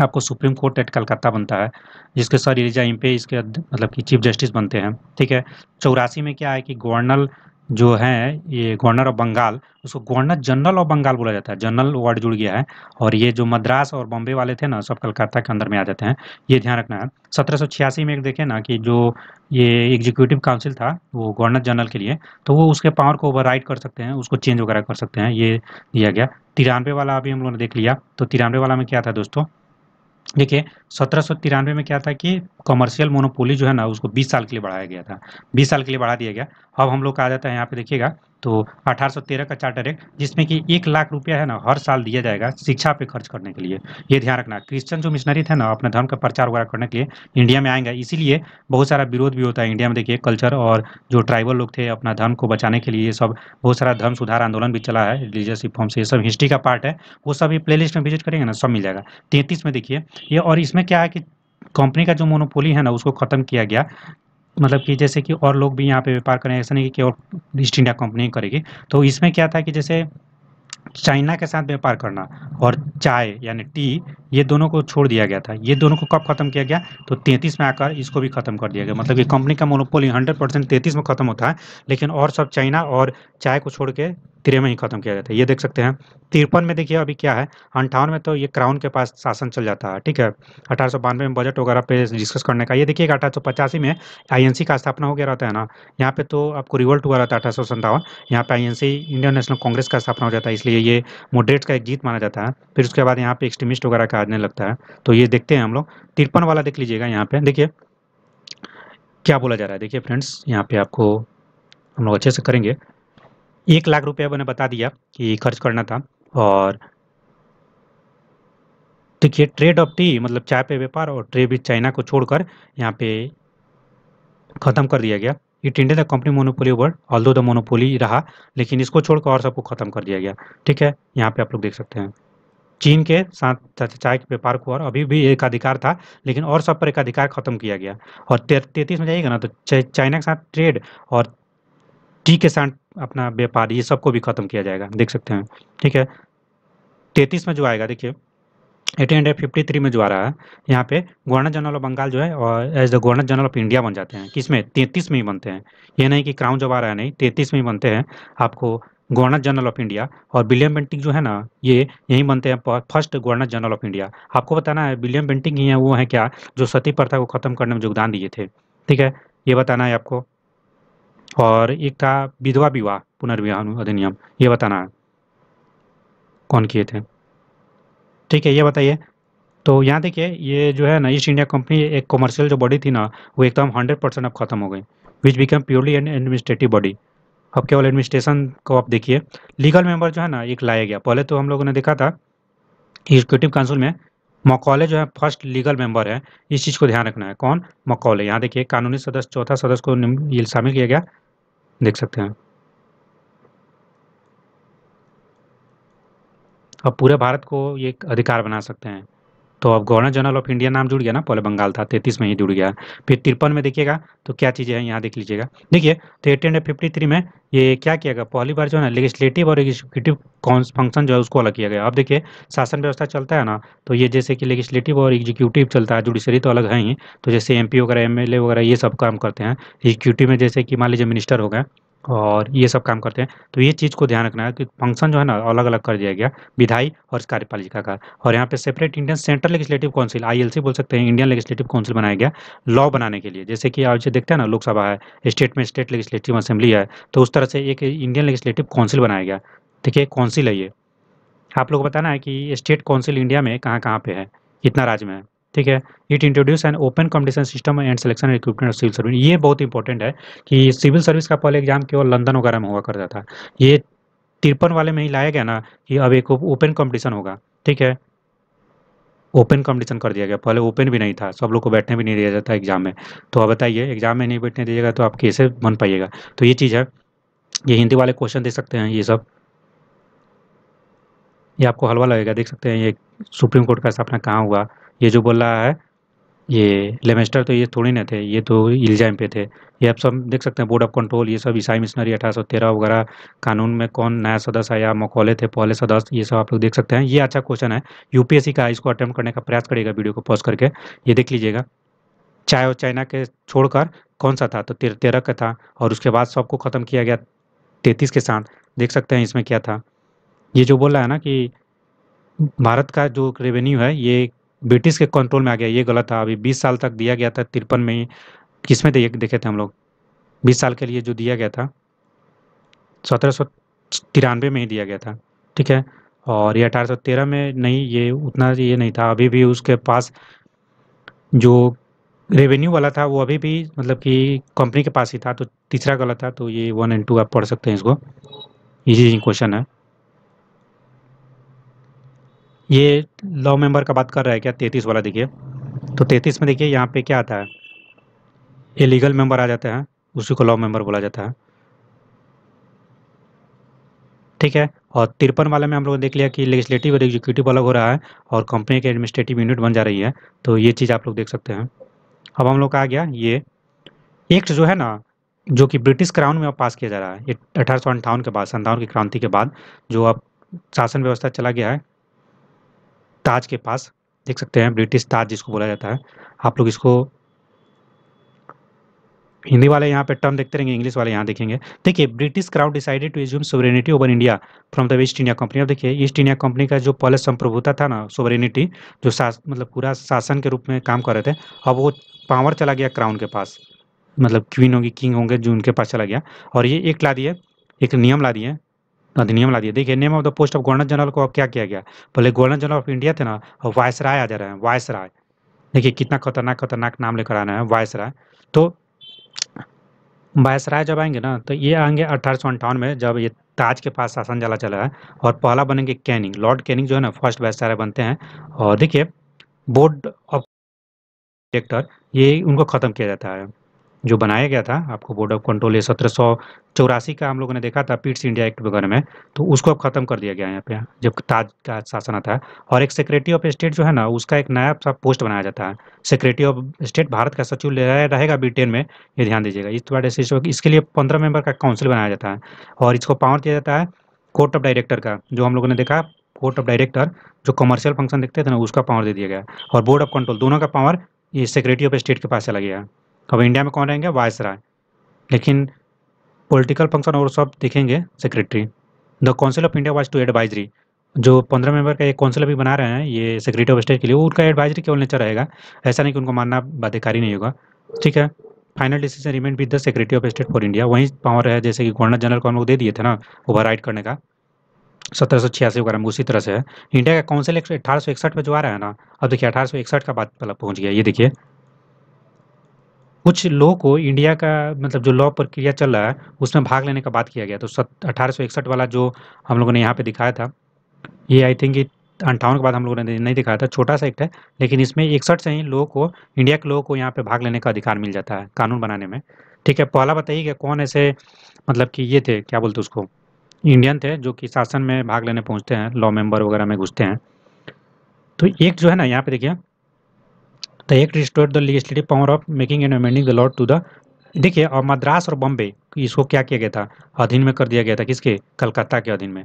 आपको सुप्रीम कोर्ट एट कलकत्ता बनता है जिसके सर इलिजा इम्पे इसके मतलब कि चीफ जस्टिस बनते हैं ठीक है चौरासी में क्या है कि गवर्नर जो है ये गवर्नर ऑफ बंगाल उसको गवर्नर जनरल ऑफ बंगाल बोला जाता है जनरल वर्ड जुड़ गया है और ये जो मद्रास और बॉम्बे वाले थे ना सब कलकत्ता के अंदर में आ जाते हैं ये ध्यान रखना है सत्रह में एक देखें ना कि जो ये एग्जीक्यूटिव काउंसिल था वो गवर्नर जनरल के लिए तो वो उसके पावर को ओवर कर सकते हैं उसको चेंज वगैरह कर सकते हैं ये दिया गया तिरानवे वाला अभी हम लोगों ने देख लिया तो तिरानवे वाला में क्या था दोस्तों देखिए सत्रह में क्या था कि कमर्शियल मोनोपोली जो है ना उसको 20 साल के लिए बढ़ाया गया था 20 साल के लिए बढ़ा दिया गया अब हम लोग का आ जाता है यहाँ पे देखिएगा तो 1813 का चार्टर एक्ट जिसमें कि एक लाख रुपया है ना हर साल दिया जाएगा शिक्षा पे खर्च करने के लिए ये ध्यान रखना क्रिश्चियन जो मिशनरी थे ना अपने धर्म का प्रचार वगैरह करने के लिए इंडिया में आएंगे इसीलिए बहुत सारा विरोध भी होता है इंडिया में देखिए कल्चर और जो ट्राइबल लोग थे अपना धर्म को बचाने के लिए सब बहुत सारा धर्म सुधार आंदोलन भी चला है रिलीजियस रिफॉर्म से ये सब हिस्ट्री का पार्ट है वो सब ये प्ले में विजिट करेंगे ना सब मिल जाएगा तैंतीस में देखिए ये और इसमें क्या है कि कंपनी का जो मोनोपोली है ना उसको ख़त्म किया गया मतलब कि जैसे कि और लोग भी यहाँ पे व्यापार करें ऐसा नहीं कि और ईस्ट इंडिया कंपनी करेगी तो इसमें क्या था कि जैसे चाइना के साथ व्यापार करना और चाय यानी टी ये दोनों को छोड़ दिया गया था ये दोनों को कब खत्म किया गया तो तैंतीस में आकर इसको भी खत्म कर दिया गया मतलब कि कंपनी का मोनोपोली हंड्रेड परसेंट तैंतीस में खत्म होता है लेकिन और सब चाइना और चाय को छोड़ के तिरे में ही खत्म किया जाता है ये देख सकते हैं तिरपन में देखिए अभी क्या है अंठावन में तो ये क्राउन के पास शासन चल जाता है ठीक है अठारह में बजट वगैरह पे डिस्कस करने का ये देखिए अठारह में आई का स्थापना हो गया रहता है ना यहाँ पे तो आपको रिवोल्ट हुआ रहता है अठारह यहाँ पे आई इंडियन नेशनल कांग्रेस का स्थापना हो जाता है इसलिए ये मोडरेट्स का एक जीत माना जाता है फिर उसके बाद यहाँ पे एक्सट्रीमिस्ट वगैरह का आने लगता है तो ये देखते हैं हम लोग तिरपन वाला देख लीजिएगा यहाँ पे देखिए क्या बोला जा रहा है देखिए फ्रेंड्स यहाँ पे आपको हम लोग अच्छे से करेंगे एक लाख रुपया मैंने बता दिया कि खर्च करना था और देखिए ट्रेड ऑफ टी मतलब चाय पे व्यापार और ट्रेड विथ चाइना को छोड़कर यहाँ पे ख़त्म कर दिया गया it India the company monopoly word though the monopoly रहा लेकिन इसको छोड़कर और सबको खत्म कर दिया गया ठीक है यहाँ पे आप लोग देख सकते हैं चीन के साथ चाय के व्यापार को और अभी भी एक अधिकार था लेकिन और सब पर एक अधिकार खत्म किया गया और तैतीस में जाइएगा ना तो चाइना के साथ ट्रेड और टी के साथ अपना व्यापार ये सबको भी खत्म किया जाएगा देख सकते हैं ठीक है तैतीस में जो आएगा देखिए एटीन हंड्रेड फिफ्टी थ्री में जो आ रहा है यहाँ पे गवर्नर जनरल ऑफ बंगाल जो है और as the governor general of India बन जाते हैं किसमें तैंतीस में ही बनते हैं ये नहीं कि क्राउन जब आ रहा है नहीं तैंतीस में ही बनते हैं आपको गवर्नर जनरल ऑफ इंडिया और विलियम बेंटिंग जो है ना ये यहीं बनते हैं first governor general of India आपको बताना है विलियम बेंटिंग ही है वो है क्या जो सती प्रथा को ख़त्म करने में योगदान दिए थे ठीक है ये बताना है आपको और एक था विधवा विवाह पुनर्विवाह अधिनियम ये बताना है कौन किए थे ठीक है ये बताइए तो यहाँ देखिए ये जो है ना ईस्ट इंडिया कंपनी एक कॉमर्शियल जो बॉडी थी ना वो एकदम हंड्रेड परसेंट अब खत्म हो गई which become purely and administrative body अब केवल एडमिनिस्ट्रेशन को आप देखिए लीगल मेंबर जो है ना एक लाया गया पहले तो हम लोगों ने देखा था एग्जीक्यूटिव काउंसिल में मकौले जो है फर्स्ट लीगल मेंबर है इस चीज़ को ध्यान रखना है कौन मकौले यहाँ देखिए कानूनी सदस्य चौथा सदस्य को शामिल किया गया देख सकते हैं अब पूरे भारत को ये एक अधिकार बना सकते हैं तो अब गवर्नर जनरल ऑफ इंडिया नाम जुड़ गया ना पहले बंगाल था तैतीस में ही जुड़ गया फिर तिरपन में देखिएगा तो क्या चीज़ें हैं यहाँ देख लीजिएगा देखिए तो एटीन हंड्रेड फिफ्टी थ्री में ये क्या किया गया पहली बार जो है ना लेजिस्लेटिव और एग्जीक्यूटिव फंक्शन जो है उसको अलग किया गया अब देखिए शासन व्यवस्था चलता है ना तो ये जैसे कि लेजिस्लेटिव और एग्जीक्यूटिव चलता है जुडिशरी तो अलग है ही तो जैसे एम वगैरह एम वगैरह ये सब काम करते हैं एग्जीक्यूटिव में जैसे कि मान लीजिए मिनिस्टर हो गए और ये सब काम करते हैं तो ये चीज़ को ध्यान रखना है कि फंक्शन जो है ना अलग अलग कर दिया गया विधायी और कार्यपालिका का और यहाँ पे separate Indian central legislative council ILC बोल सकते हैं इंडियन लेजिस्लेटिव काउंसिल बनाया गया लॉ बनाने के लिए जैसे कि आप देखते हैं ना लोकसभा है स्टेट में स्टेट लेजिस्लेटिव असेंबली है तो उस तरह से एक इंडियन लेजिस्लेटिव काउंसिल बनाया गया देखिए काउंसिल है ये आप लोग बताना है कि स्टेट काउंसिल इंडिया में कहाँ कहाँ पर है कितना राज्य में है ठीक है it introduce an open competition system and selection recruitment of civil service ये बहुत इंपॉर्टेंट है कि सिविल सर्विस का पहले एग्जाम केवल लंदन वगैरह में हुआ करता था ये तिरपन वाले में ही लाया गया ना कि अब एक ओपन कॉम्पिटिशन होगा ठीक है ओपन कंपटीशन कर दिया गया पहले ओपन भी नहीं था सब लोग को बैठने भी नहीं दिया जाता एग्जाम में तो अब बताइए एग्जाम में नहीं बैठने दिएगा तो आप कैसे बन पाइएगा तो ये चीज़ है ये हिंदी वाले क्वेश्चन देख सकते हैं ये सब ये आपको हलवा लगेगा देख सकते हैं ये सुप्रीम कोर्ट का स्थापना कहाँ हुआ ये जो बोल रहा है ये लेमेस्टर तो ये थोड़ी ना थे ये तो इल्ज़ाम पे थे ये आप सब देख सकते हैं बोर्ड ऑफ कंट्रोल ये सब ईसाई मिशनरी अठारह सौ तेरह वगैरह कानून में कौन नया सदस्य आया मकौले थे पहले सदस्य ये सब आप लोग देख सकते हैं ये अच्छा क्वेश्चन है यूपीएससी का इसको अटैम्प्ट करने का प्रयास करेगा वीडियो को पॉज करके ये देख लीजिएगा चाय और चाइना के छोड़कर कौन सा था तो तेरह तेरह का था और उसके बाद सबको ख़त्म किया गया तैतीस के साथ देख सकते हैं इसमें क्या था ये जो बोल रहा है ना कि भारत का जो रेवेन्यू है ये ब्रिटिश के कंट्रोल में आ गया ये गलत था अभी बीस साल तक दिया गया था तिरपन में ही किस में देखे थे हम लोग बीस साल के लिए जो दिया गया था सत्रह सौ तिरानवे में ही दिया गया था ठीक है और ये अठारह सौ तेरह में नहीं ये उतना ये नहीं था अभी भी उसके पास जो रेवेन्यू वाला था वो अभी भी मतलब कि कंपनी के पास ही था तो तीसरा गलत था तो ये वन एंड टू आप पढ़ सकते हैं इसको इजी क्वेश्चन है ये लॉ मेंबर का बात कर रहा है क्या तैतीस वाला देखिए तो तैतीस में देखिए यहाँ पे क्या आता है ये लीगल मेंबर आ जाते हैं उसी को लॉ मेंबर बोला जाता है ठीक है और तिरपन वाले में हम लोग देख लिया कि लेजिस्लेटिव और एग्जीक्यूटिव अलग हो रहा है और कंपनी के एडमिनिस्ट्रेटिव यूनिट बन जा रही है तो ये चीज़ आप लोग देख सकते हैं अब हम लोग का आ गया ये एक्ट जो है ना जो कि ब्रिटिश क्राउन में अब पास किया जा रहा है ये अठारह के बाद संतावन की क्रांति के बाद जो अब शासन व्यवस्था चला गया है ताज के पास देख सकते हैं ब्रिटिश ताज जिसको बोला जाता है आप लोग इसको हिंदी वाले यहाँ पे टर्म देखते रहेंगे इंग्लिश वाले यहाँ देखेंगे देखिए British crown decided to assume sovereignty over India from the West India company अब देखिए ईस्ट इंडिया कंपनी का जो पहले संप्रभुता था ना सोवरेनिटी जो मतलब पूरा शासन के रूप में काम कर रहे थे अब वो पावर चला गया क्राउन के पास मतलब क्वीन होंगी किंग होंगे जो उनके पास चला गया और ये एक ला दिए एक नियम ला दिए अधिनियम ला दिया देखिए name of the post of governor general को अब क्या किया गया पहले गवर्नर जनरल ऑफ इंडिया थे ना अब वायस राय आ जा रहे हैं वायस राय देखिए कितना खतरनाक खतरनाक नाम लेकर आना है वायस राय तो वायसराय जब आएंगे ना तो ये आएंगे अठारह में जब ये ताज के पास शासन जला चला है और पहला बनेंगे कैनिंग लॉर्ड कैनिंग जो है ना फर्स्ट राय बनते हैं और देखिए बोर्ड ऑफ डायरेक्टर ये उनको ख़त्म किया जाता है जो बनाया गया था आपको बोर्ड ऑफ कंट्रोल ये सत्रह सौ चौरासी का हम लोगों ने देखा था पीट्स इंडिया एक्ट वगैरह में तो उसको अब खत्म कर दिया गया यहाँ पे हाँ, जब ताज का शासन आता है और एक सेक्रेटरी ऑफ स्टेट जो है ना उसका एक नया सा पोस्ट बनाया जाता है सेक्रेटरी ऑफ स्टेट भारत का सचिव रहेगा ब्रिटेन में ये ध्यान दीजिएगा इस बार इसके लिए पंद्रह मेंबर का काउंसिल बनाया जाता है और इसको पावर दिया जाता है कोर्ट ऑफ डायरेक्टर का जो हम लोगों ने देखा कोर्ट ऑफ डायरेक्टर जो कमर्शियल फंक्शन देखते थे ना उसका पावर दे दिया गया और बोर्ड ऑफ कंट्रोल दोनों का पावर ये सेक्रेटरी ऑफ स्टेट के पास चला गया अब इंडिया में कौन रहेंगे राय लेकिन पॉलिटिकल फंक्शन और सब देखेंगे secretary the council of India was to advisory जो पंद्रह मेंबर का एक काउंसिल अभी बना रहे हैं ये सेक्रेटरी ऑफ स्टेट के लिए उनका एडवाइजरी केवल नेचर रहेगा ऐसा नहीं कि उनको मानना बाध्यकारी नहीं होगा ठीक है final decision remain with the secretary of state for India वहीं पावर है जैसे कि गवर्नर जनरल को हम लोग दे दिए थे ना ओवर करने का सत्रह सौ छियासी वगैरह में उसी तरह से है इंडिया का काउंसिल अठारह सौ इकसठ में जो आ रहा है ना अब देखिए अठारह सौ इकसठ का बात पहुंच गया ये देखिए कुछ लोगों को इंडिया का मतलब जो लॉ प्रक्रिया चल रहा है उसमें भाग लेने का बात किया गया तो सत अठारह वाला जो हम लोगों ने यहाँ पे दिखाया था ये आई थिंक अंठावन के बाद हम लोगों ने नहीं दिखाया था छोटा सा एक्ट है लेकिन इसमें इकसठ से ही लोगों को इंडिया के लोगों को यहाँ पे भाग लेने का अधिकार मिल जाता है कानून बनाने में ठीक है पहला बताइए कि कौन ऐसे मतलब कि ये थे क्या बोलते उसको इंडियन थे जो कि शासन में भाग लेने पहुँचते हैं लॉ मेम्बर वगैरह में घुसते हैं तो एक जो है ना यहाँ पे देखिए the act restore the legislative power of making and amending the law to the देखिए और मद्रास और बॉम्बे इसको क्या किया गया था अधीन में कर दिया गया था किसके कलकत्ता के अधीन में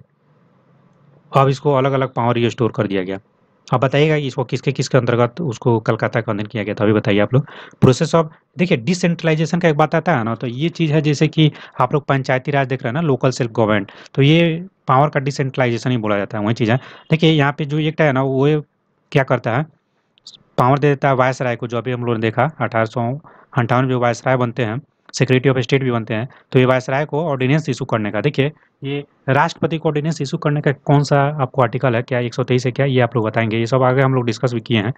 अब इसको अलग अलग पावर रिस्टोर कर दिया गया अब बताइएगा इसको किसके किसके अंतर्गत उसको कलकत्ता का अधीन किया गया था अभी बताइए आप लोग प्रोसेस ऑफ देखिए डिसेंट्रलाइजेशन का एक बात आता है ना तो ये चीज़ है जैसे कि आप लोग पंचायती राज देख रहे हैं ना लोकल सेल्फ गवर्नमेंट तो ये पावर का डिसेंट्रलाइजेशन ही बोला जाता है वही चीज़ है देखिए यहाँ पे जो एक है ना वो क्या करता है पावर दे देता है वायस राय को जो अभी हम लोगों ने देखा अठारह सौ अंठावन में वायस राय बनते हैं सिक्योरिटी ऑफ स्टेट भी बनते हैं तो ये वायसराय को ऑर्डिनेंस इशू करने का देखिए ये राष्ट्रपति को ऑर्डिनेंस इशू करने का कौन सा आपको आर्टिकल है क्या एक सौ तेईस है क्या ये आप लोग बताएंगे ये सब आगे हम लोग डिस्कस भी किए हैं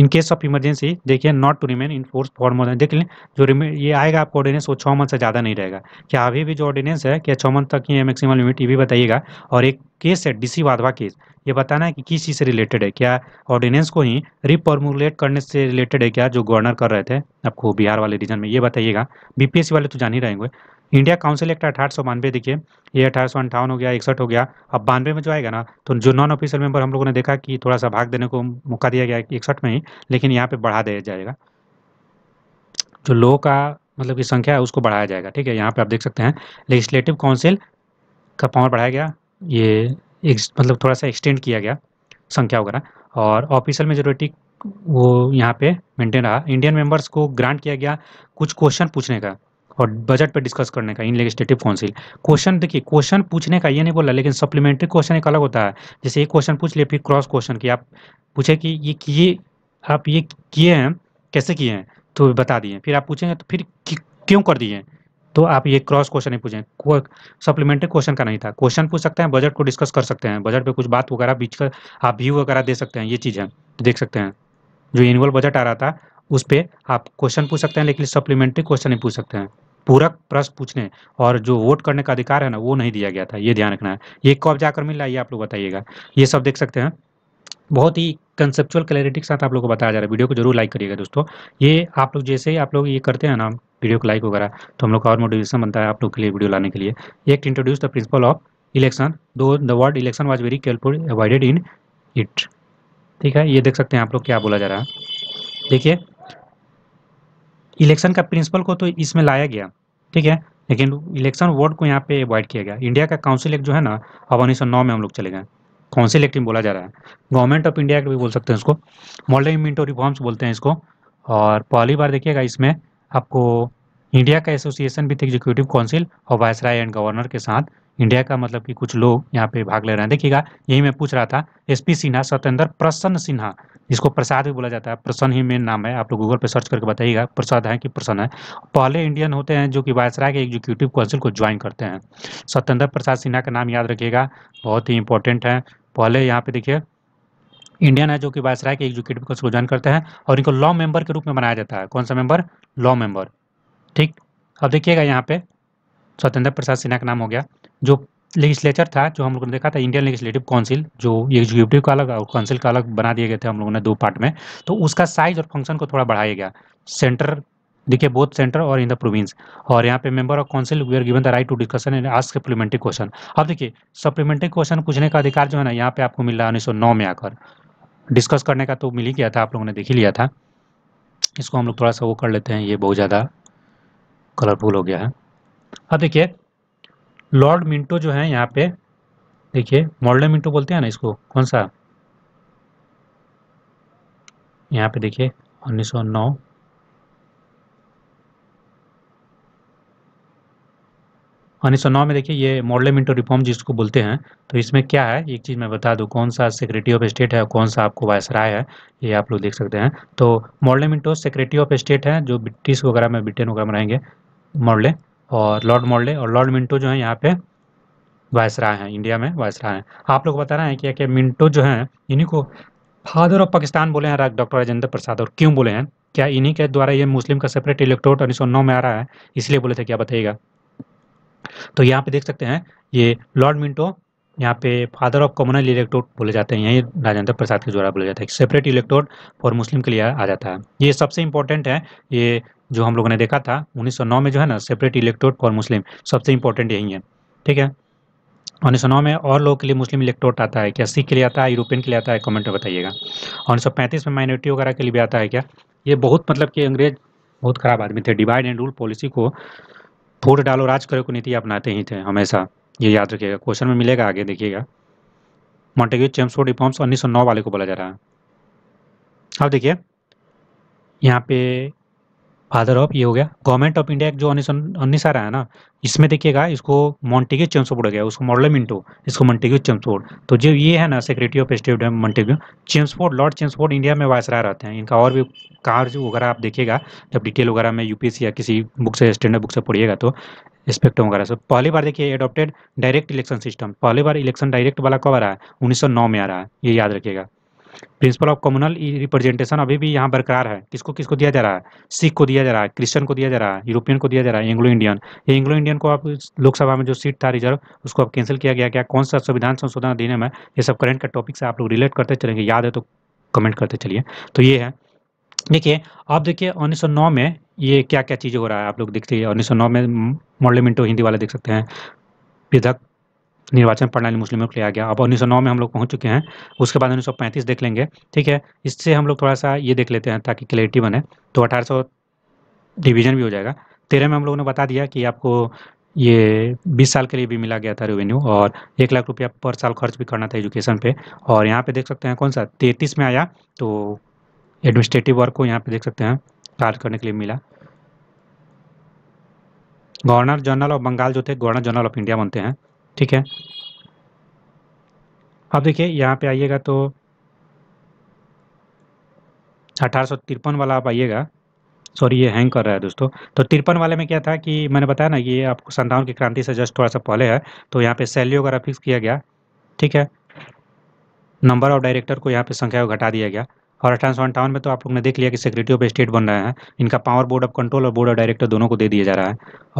इन केस ऑफ इमरजेंसी देखिए not to remain in force for more देख लें जो ये आएगा आपको ऑर्डिनेंस वो छः मंथ से ज़्यादा नहीं रहेगा क्या अभी भी जो ऑर्डिनेंस है क्या छः मंथ तक ही है मैक्सिमम लिमिट ये भी बताइएगा और एक केस है डीसी वाधवा केस ये बताना है कि किस चीज़ से रिलेटेड है क्या ऑर्डिनेंस को ही रिफॉर्मुलेट करने से रिलेटेड है क्या जो गवर्नर कर रहे थे आपको बिहार वाले रीजन में ये बताइएगा बी वाले तो जान ही रहेंगे इंडिया काउंसिल एक्ट अठारह सौ बानवे देखिए ये अठारह सौ इक्यावन हो गया इकसठ हो गया अब बानवे में जो आएगा ना तो जो नॉन ऑफिशियल मेंबर हम लोगों ने देखा कि थोड़ा सा भाग देने को मौका दिया गया इकसठ में ही लेकिन यहाँ पे बढ़ा दिया जाएगा जो लो का मतलब की संख्या है उसको बढ़ाया जाएगा ठीक है यहाँ पर आप देख सकते हैं लेजिस्लेटिव काउंसिल का पावर बढ़ाया गया ये मतलब थोड़ा सा एक्सटेंड किया गया संख्या वगैरह और ऑफिशियल मेजोरिटी वो यहाँ पे मेंटेन रहा इंडियन मेंबर्स को ग्रांट किया गया कुछ क्वेश्चन पूछने का और बजट पर डिस्कस करने का इन लेजिस्लेटिव काउंसिल क्वेश्चन देखिए क्वेश्चन पूछने का ये नहीं बोला लेकिन सप्लीमेंट्री क्वेश्चन एक अलग होता है जैसे एक क्वेश्चन पूछ लिए फिर क्रॉस क्वेश्चन की आप पूछे कि ये किए आप ये किए हैं कैसे किए हैं तो बता दिए फिर आप पूछेंगे तो फिर क्यों कर दिए तो आप ये क्रॉस क्वेश्चन नहीं पूछें सप्लीमेंट्री क्वेश्चन का नहीं था क्वेश्चन पूछ सकते हैं बजट को डिस्कस कर सकते हैं बजट पे कुछ बात वगैरह बीच कर आप व्यू वगैरह दे सकते हैं ये चीज़ है देख सकते हैं जो एनुअल बजट आ रहा था उस पर आप क्वेश्चन पूछ सकते हैं लेकिन सप्लीमेंट्री क्वेश्चन नहीं पूछ सकते हैं पूरक प्रश्न पूछने और जो वोट करने का अधिकार है ना वो नहीं दिया गया था ये ध्यान रखना है ये कब जाकर मिल रहा है ये आप लोग बताइएगा ये सब देख सकते हैं बहुत ही कंसेप्चुअल क्लैरिटी के साथ आप लोग को बताया जा रहा है वीडियो को जरूर लाइक करिएगा दोस्तों ये आप लोग जैसे ही आप लोग ये करते हैं ना वीडियो को लाइक वगैरह तो हम लोग का और मोटिवेशन बनता है आप लोग के लिए वीडियो लाने के लिए एक introduce the principle of election though the word election was very careful avoided in it ठीक है ये देख सकते हैं आप लोग क्या बोला जा रहा है देखिए इलेक्शन का प्रिंसिपल को तो इसमें लाया गया ठीक है लेकिन इलेक्शन वर्ड को यहाँ पे अवॉइड किया गया इंडिया का काउंसिल एक्ट जो है ना अब उन्नीस में हम लोग चले गए काउंसिल एक्ट में बोला जा रहा है गवर्नमेंट ऑफ इंडिया एक्ट भी बोल सकते हैं उसको मॉडर्न इमेंटो रिफॉर्म्स बोलते हैं इसको और पहली बार देखिएगा इसमें आपको इंडिया का एसोसिएशन विथ एग्जीक्यूटिव काउंसिल और वायसराय एंड गवर्नर के साथ इंडिया का मतलब कि कुछ लोग यहाँ पे भाग ले रहे हैं देखिएगा यही मैं पूछ रहा था एसपी सिन्हा सत्येंद्र प्रसन्न सिन्हा जिसको प्रसाद भी बोला जाता है प्रसन्न ही मेन नाम है आप लोग गूगल पे सर्च करके बताइएगा प्रसाद है कि प्रसन्न है पहले इंडियन होते हैं जो कि वायसराय के एग्जीक्यूटिव काउंसिल को ज्वाइन करते हैं सत्येंद्र प्रसाद सिन्हा का नाम याद रखिएगा बहुत ही इंपॉर्टेंट है पहले यहाँ पे देखिए इंडियन है जो कि वायसराय के एग्जीक्यूटिव काउंसिल को ज्वाइन करते हैं और इनको लॉ मेंबर के रूप में बनाया जाता है कौन सा मेंबर लॉ मेंबर ठीक अब देखिएगा यहाँ पे स्वतंत्र प्रसाद सिन्हा का नाम हो गया जो लेजिस्लेचर था जो हम लोगों ने देखा था इंडियन लेजिस्लेटिव काउंसिल जो एग्जीक्यूटिव का अलग और काउंसिल का अलग बना दिए गए थे हम लोगों ने दो पार्ट में तो उसका साइज और फंक्शन को थोड़ा बढ़ाया गया सेंटर देखिए बोथ सेंटर और इन द प्रोविंस और यहाँ पे member of council we are given the right to discussion and ask supplementary question अब देखिए सप्लीमेंट्री क्वेश्चन पूछने का अधिकार जो है ना यहाँ पे आपको मिल रहा है उन्नीस में आकर डिस्कस करने का तो मिल ही गया था आप लोगों ने देख ही लिया था इसको हम लोग थोड़ा सा वो कर लेते हैं ये बहुत ज़्यादा कलरफुल हो गया है अब देखिए लॉर्ड मिंटो जो है यहाँ पे देखिए मॉडल मिंटो बोलते हैं ना इसको कौन सा यहाँ पे देखिए 1909 1909 में देखिए ये मॉडल मिंटो रिफॉर्म जिसको बोलते हैं तो इसमें क्या है एक चीज़ मैं बता दू कौन सा सेक्रेटरी ऑफ स्टेट है कौन सा आपको वायसराय है ये आप लोग देख सकते हैं तो Morley Minto secretary of state है जो ब्रिटिश वगैरह में ब्रिटेन वगैरह में रहेंगे मॉडले और लॉर्ड मॉर्ले और लॉर्ड मिंटो जो है यहाँ पे वायसराय हैं इंडिया में वायसराय हैं आप लोग बता रहे हैं कि, क्या मिंटो जो हैं इन्हीं को फादर ऑफ पाकिस्तान बोले हैं डॉक्टर राजेंद्र प्रसाद और क्यों बोले हैं क्या इन्हीं के द्वारा ये मुस्लिम का सेपरेट इलेक्ट्रोड उन्नीस में आ रहा है इसलिए बोले थे क्या बताइएगा तो यहाँ पे देख सकते हैं ये लॉर्ड मिंटो यहाँ पे फादर ऑफ कॉमनल इलेक्ट्रोड बोले जाते हैं यही राजेंद्र प्रसाद के द्वारा बोले जाता है सेपरेट इलेक्ट्रोड फॉर मुस्लिम के लिए आ जाता है ये सबसे इंपॉर्टेंट है ये जो हम लोगों ने देखा था 1909 में जो है ना सेपरेट इलेक्ट्रोड फॉर मुस्लिम सबसे इंपॉर्टेंट यही है ठीक है उन्नीस में और लोगों के लिए मुस्लिम इलेक्ट्रोट आता है क्या सिख के लिए आता है यूरोपियन के लिए आता है कमेंट में बताइएगा और उन्नीस में माइनॉरिटी वगैरह के लिए भी आता है क्या ये बहुत मतलब कि अंग्रेज बहुत ख़राब आदमी थे डिवाइड एंड रूल पॉलिसी को फूट डालो राज करो को नीति अपनाते ही थे हमेशा ये याद रखिएगा क्वेश्चन में मिलेगा आगे देखिएगा मॉन्टेग्यू चेम्सफोर्ड रिफॉर्म्स उन्नीस वाले को बोला जा रहा है अब देखिए यहाँ पे फादर ऑफ ये हो गया गवर्नमेंट ऑफ इंडिया जो उन्नीस उन्नीस आ रहा है ना इसमें देखिएगा इसको मॉन्टेग्यू चेम्सफोर्ड गया उसको मॉडल मिंटो इसको मॉन्टेग्यू चेम्सफोर्ड तो जो ये है ना secretary of state Montagu Chelmsford Lord Chelmsford India में रहा रहते हैं इनका और भी कार्य वगैरह आप देखिएगा जब डिटेल वगैरह में यूपीएससी या किसी बुक से स्टैंडर्ड बुक से पढ़िएगा तो स्पेक्ट्रम वगैरह सब पहली बार देखिए एडॉप्टेड डायरेक्ट इलेक्शन सिस्टम पहली बार इलेक्शन डायरेक्ट वाला कब आ रहा है उन्नीस में आ रहा है ये याद रखिएगा प्रिंसिपल ऑफ कम्युनल रिप्रेजेंटेशन अभी भी यहाँ बरकरार है किसको किसको दिया जा रहा है सिख को दिया जा रहा है क्रिश्चियन को दिया जा रहा है यूरोपियन को दिया जा रहा है एंग्लो इंडियन ये एंग्लो इंडियन को आप लोकसभा में जो सीट था रिजर्व उसको अब कैंसिल किया गया क्या कौन सा संविधान संशोधन अधिनियम है ये सब करंट का टॉपिक से आप लोग रिलेट करते चलेंगे याद है तो कमेंट करते चलिए तो ये है देखिए आप देखिए उन्नीस में ये क्या क्या चीज़ें हो रहा है आप लोग देखते हैं उन्नीस में मॉडल मिंटो हिंदी वाले देख सकते हैं विधक निर्वाचन प्रणाली मुस्लिमों के लिए आ गया अब 1909 में हम लोग पहुंच चुके हैं उसके बाद 1935 देख लेंगे ठीक है इससे हम लोग थोड़ा सा ये देख लेते हैं ताकि क्लैरिटी बने तो 1800 डिवीजन भी हो जाएगा तेरह में हम लोगों ने बता दिया कि आपको ये 20 साल के लिए भी मिला गया था रेवेन्यू और एक लाख रुपया पर साल खर्च भी करना था एजुकेशन पे और यहाँ पे देख सकते हैं कौन सा तैंतीस में आया तो एडमिनिस्ट्रेटिव वर्क को यहाँ पे देख सकते हैं कार्य करने के लिए मिला गवर्नर जनरल ऑफ बंगाल जो थे गवर्नर जनरल ऑफ इंडिया बनते हैं ठीक है अब देखिए यहाँ पे आइएगा तो अठारह वाला आप आइएगा सॉरी ये हैंग कर रहा है दोस्तों तो तिरपन वाले में क्या था कि मैंने बताया ना ये आपको संतावन की क्रांति से जस्ट थोड़ा सा पहले है तो यहाँ पे सैलरी वगैरह फिक्स किया गया ठीक है नंबर ऑफ डायरेक्टर को यहाँ पे संख्या को घटा दिया गया और अठारह में तो आप लोग ने देख लिया कि सेक्रेटरी ऑफ स्टेट बन रहे हैं इनका पावर बोर्ड ऑफ कंट्रोल और बोर्ड ऑफ डायरेक्टर दोनों को दे दिया जा रहा है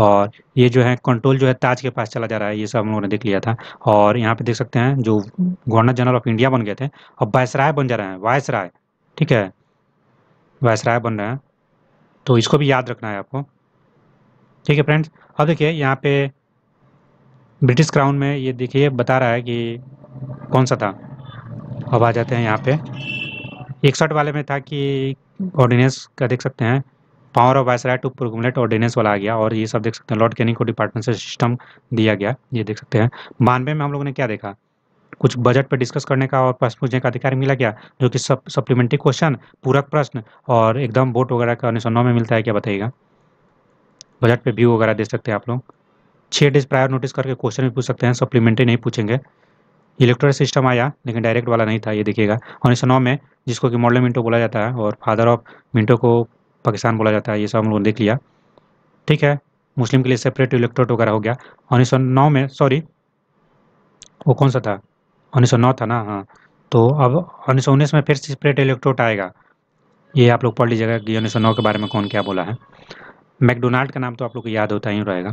और ये जो है कंट्रोल जो है ताज के पास चला जा रहा है ये सब हम लोगों ने देख लिया था और यहाँ पे देख सकते हैं जो गवर्नर जनरल ऑफ इंडिया बन गए थे और वायसराय बन जा रहे हैं वायसराय ठीक है वायसराय बन रहे हैं तो इसको भी याद रखना है आपको ठीक है फ्रेंड्स अब देखिए यहाँ पे ब्रिटिश क्राउन में ये देखिए बता रहा है कि कौन सा था अब आ जाते हैं यहाँ पे इकसठ वाले में था कि ऑर्डिनेंस का देख सकते हैं power of viceroy to promulgate ordinance वाला आ गया और ये सब देख सकते हैं लॉर्ड कैनिंग को डिपार्टमेंट से सिस्टम दिया गया ये देख सकते हैं बानवे में हम लोगों ने क्या देखा कुछ बजट पर डिस्कस करने का और प्रश्न पूछने का अधिकार मिला क्या जो कि सब सप्लीमेंट्री क्वेश्चन पूरक प्रश्न और एकदम वोट वगैरह का उन्नीस में मिलता है क्या बताइएगा बजट पे व्यू वगैरह दे सकते हैं आप लोग छः डेज प्रायर नोटिस करके क्वेश्चन भी पूछ सकते हैं सप्लीमेंट्री नहीं पूछेंगे इलेक्ट्रॉनिक सिस्टम आया लेकिन डायरेक्ट वाला नहीं था ये देखिएगा उन्नीस में जिसको कि मॉडल मिंटो बोला जाता है और फादर ऑफ मिंटो को पाकिस्तान बोला जाता है ये सब हम लोगों ने देख लिया ठीक है मुस्लिम के लिए सेपरेट इलेक्ट्रोट वगैरह हो गया उन्नीस में सॉरी वो कौन सा था उन्नीस था ना हाँ तो अब उन्नीस में फिर सेपरेट इलेक्ट्रोट आएगा ये आप लोग पढ़ लीजिएगा कि उन्नीस के बारे में कौन क्या बोला है मैकडोनाल्ड का नाम तो आप लोग को याद होता ही रहेगा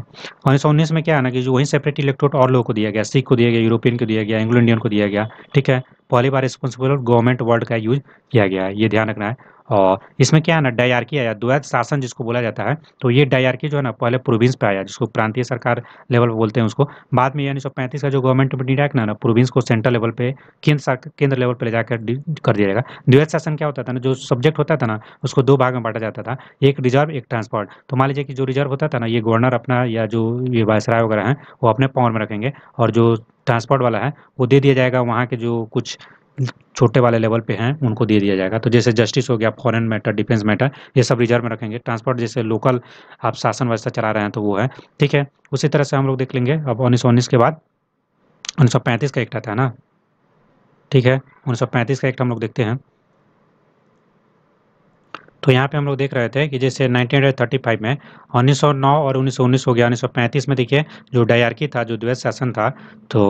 उन्नीस सौ उन्नीस में क्या है ना कि जो वही सेपरेट इलेक्ट्रोड और लोगों को दिया गया सिख को दिया गया यूरोपियन को दिया गया इंग्लैंडियन को दिया गया ठीक है पहली बार रिस्पॉन्सिबल और गवर्नमेंट वर्ड का यूज किया गया है ये ध्यान रखना है और इसमें क्या है ना डायरकी आया द्वैत शासन जिसको बोला जाता है तो ये डायरकी जो है ना पहले प्रोविंस पे आया जिसको प्रांतीय सरकार लेवल पर बोलते हैं उसको बाद में यानी सौ पैंतीस का जो गवर्नमेंट ऑफ इंडिया एक्ट ना प्रोविंस को सेंट्रल लेवल पे केंद्र सरकार केंद्र लेवल पे ले जाकर कर दिया जाएगा द्वैत शासन क्या होता था ना जो सब्जेक्ट होता था ना उसको दो भाग में बांटा जाता था एक रिजर्व एक ट्रांसपोर्ट तो मान लीजिए कि जो रिजर्व होता था ना ये गवर्नर अपना या जो ये वायसराय वगैरह हैं वो अपने पावर में रखेंगे और जो ट्रांसपोर्ट वाला है वो दे दिया जाएगा वहाँ के जो कुछ छोटे वाले लेवल पे हैं उनको दे दिया जाएगा तो जैसे जस्टिस हो गया फॉरेन मैटर डिफेंस मैटर ये सब रिजर्व में रखेंगे ट्रांसपोर्ट जैसे लोकल आप शासन व्यवस्था चला रहे हैं तो वो है ठीक है उसी तरह से हम लोग देख लेंगे अब उन्नीस उन्नीस के बाद उन्नीस का एक्ट आता है ना ठीक है उन्नीस का एक्ट हम लोग देखते हैं तो यहाँ पे हम लोग देख रहे थे कि जैसे 1935 में 1909 और 1919 हो गया 1935 में देखिए जो डायरकी था जो द्वैत शासन था तो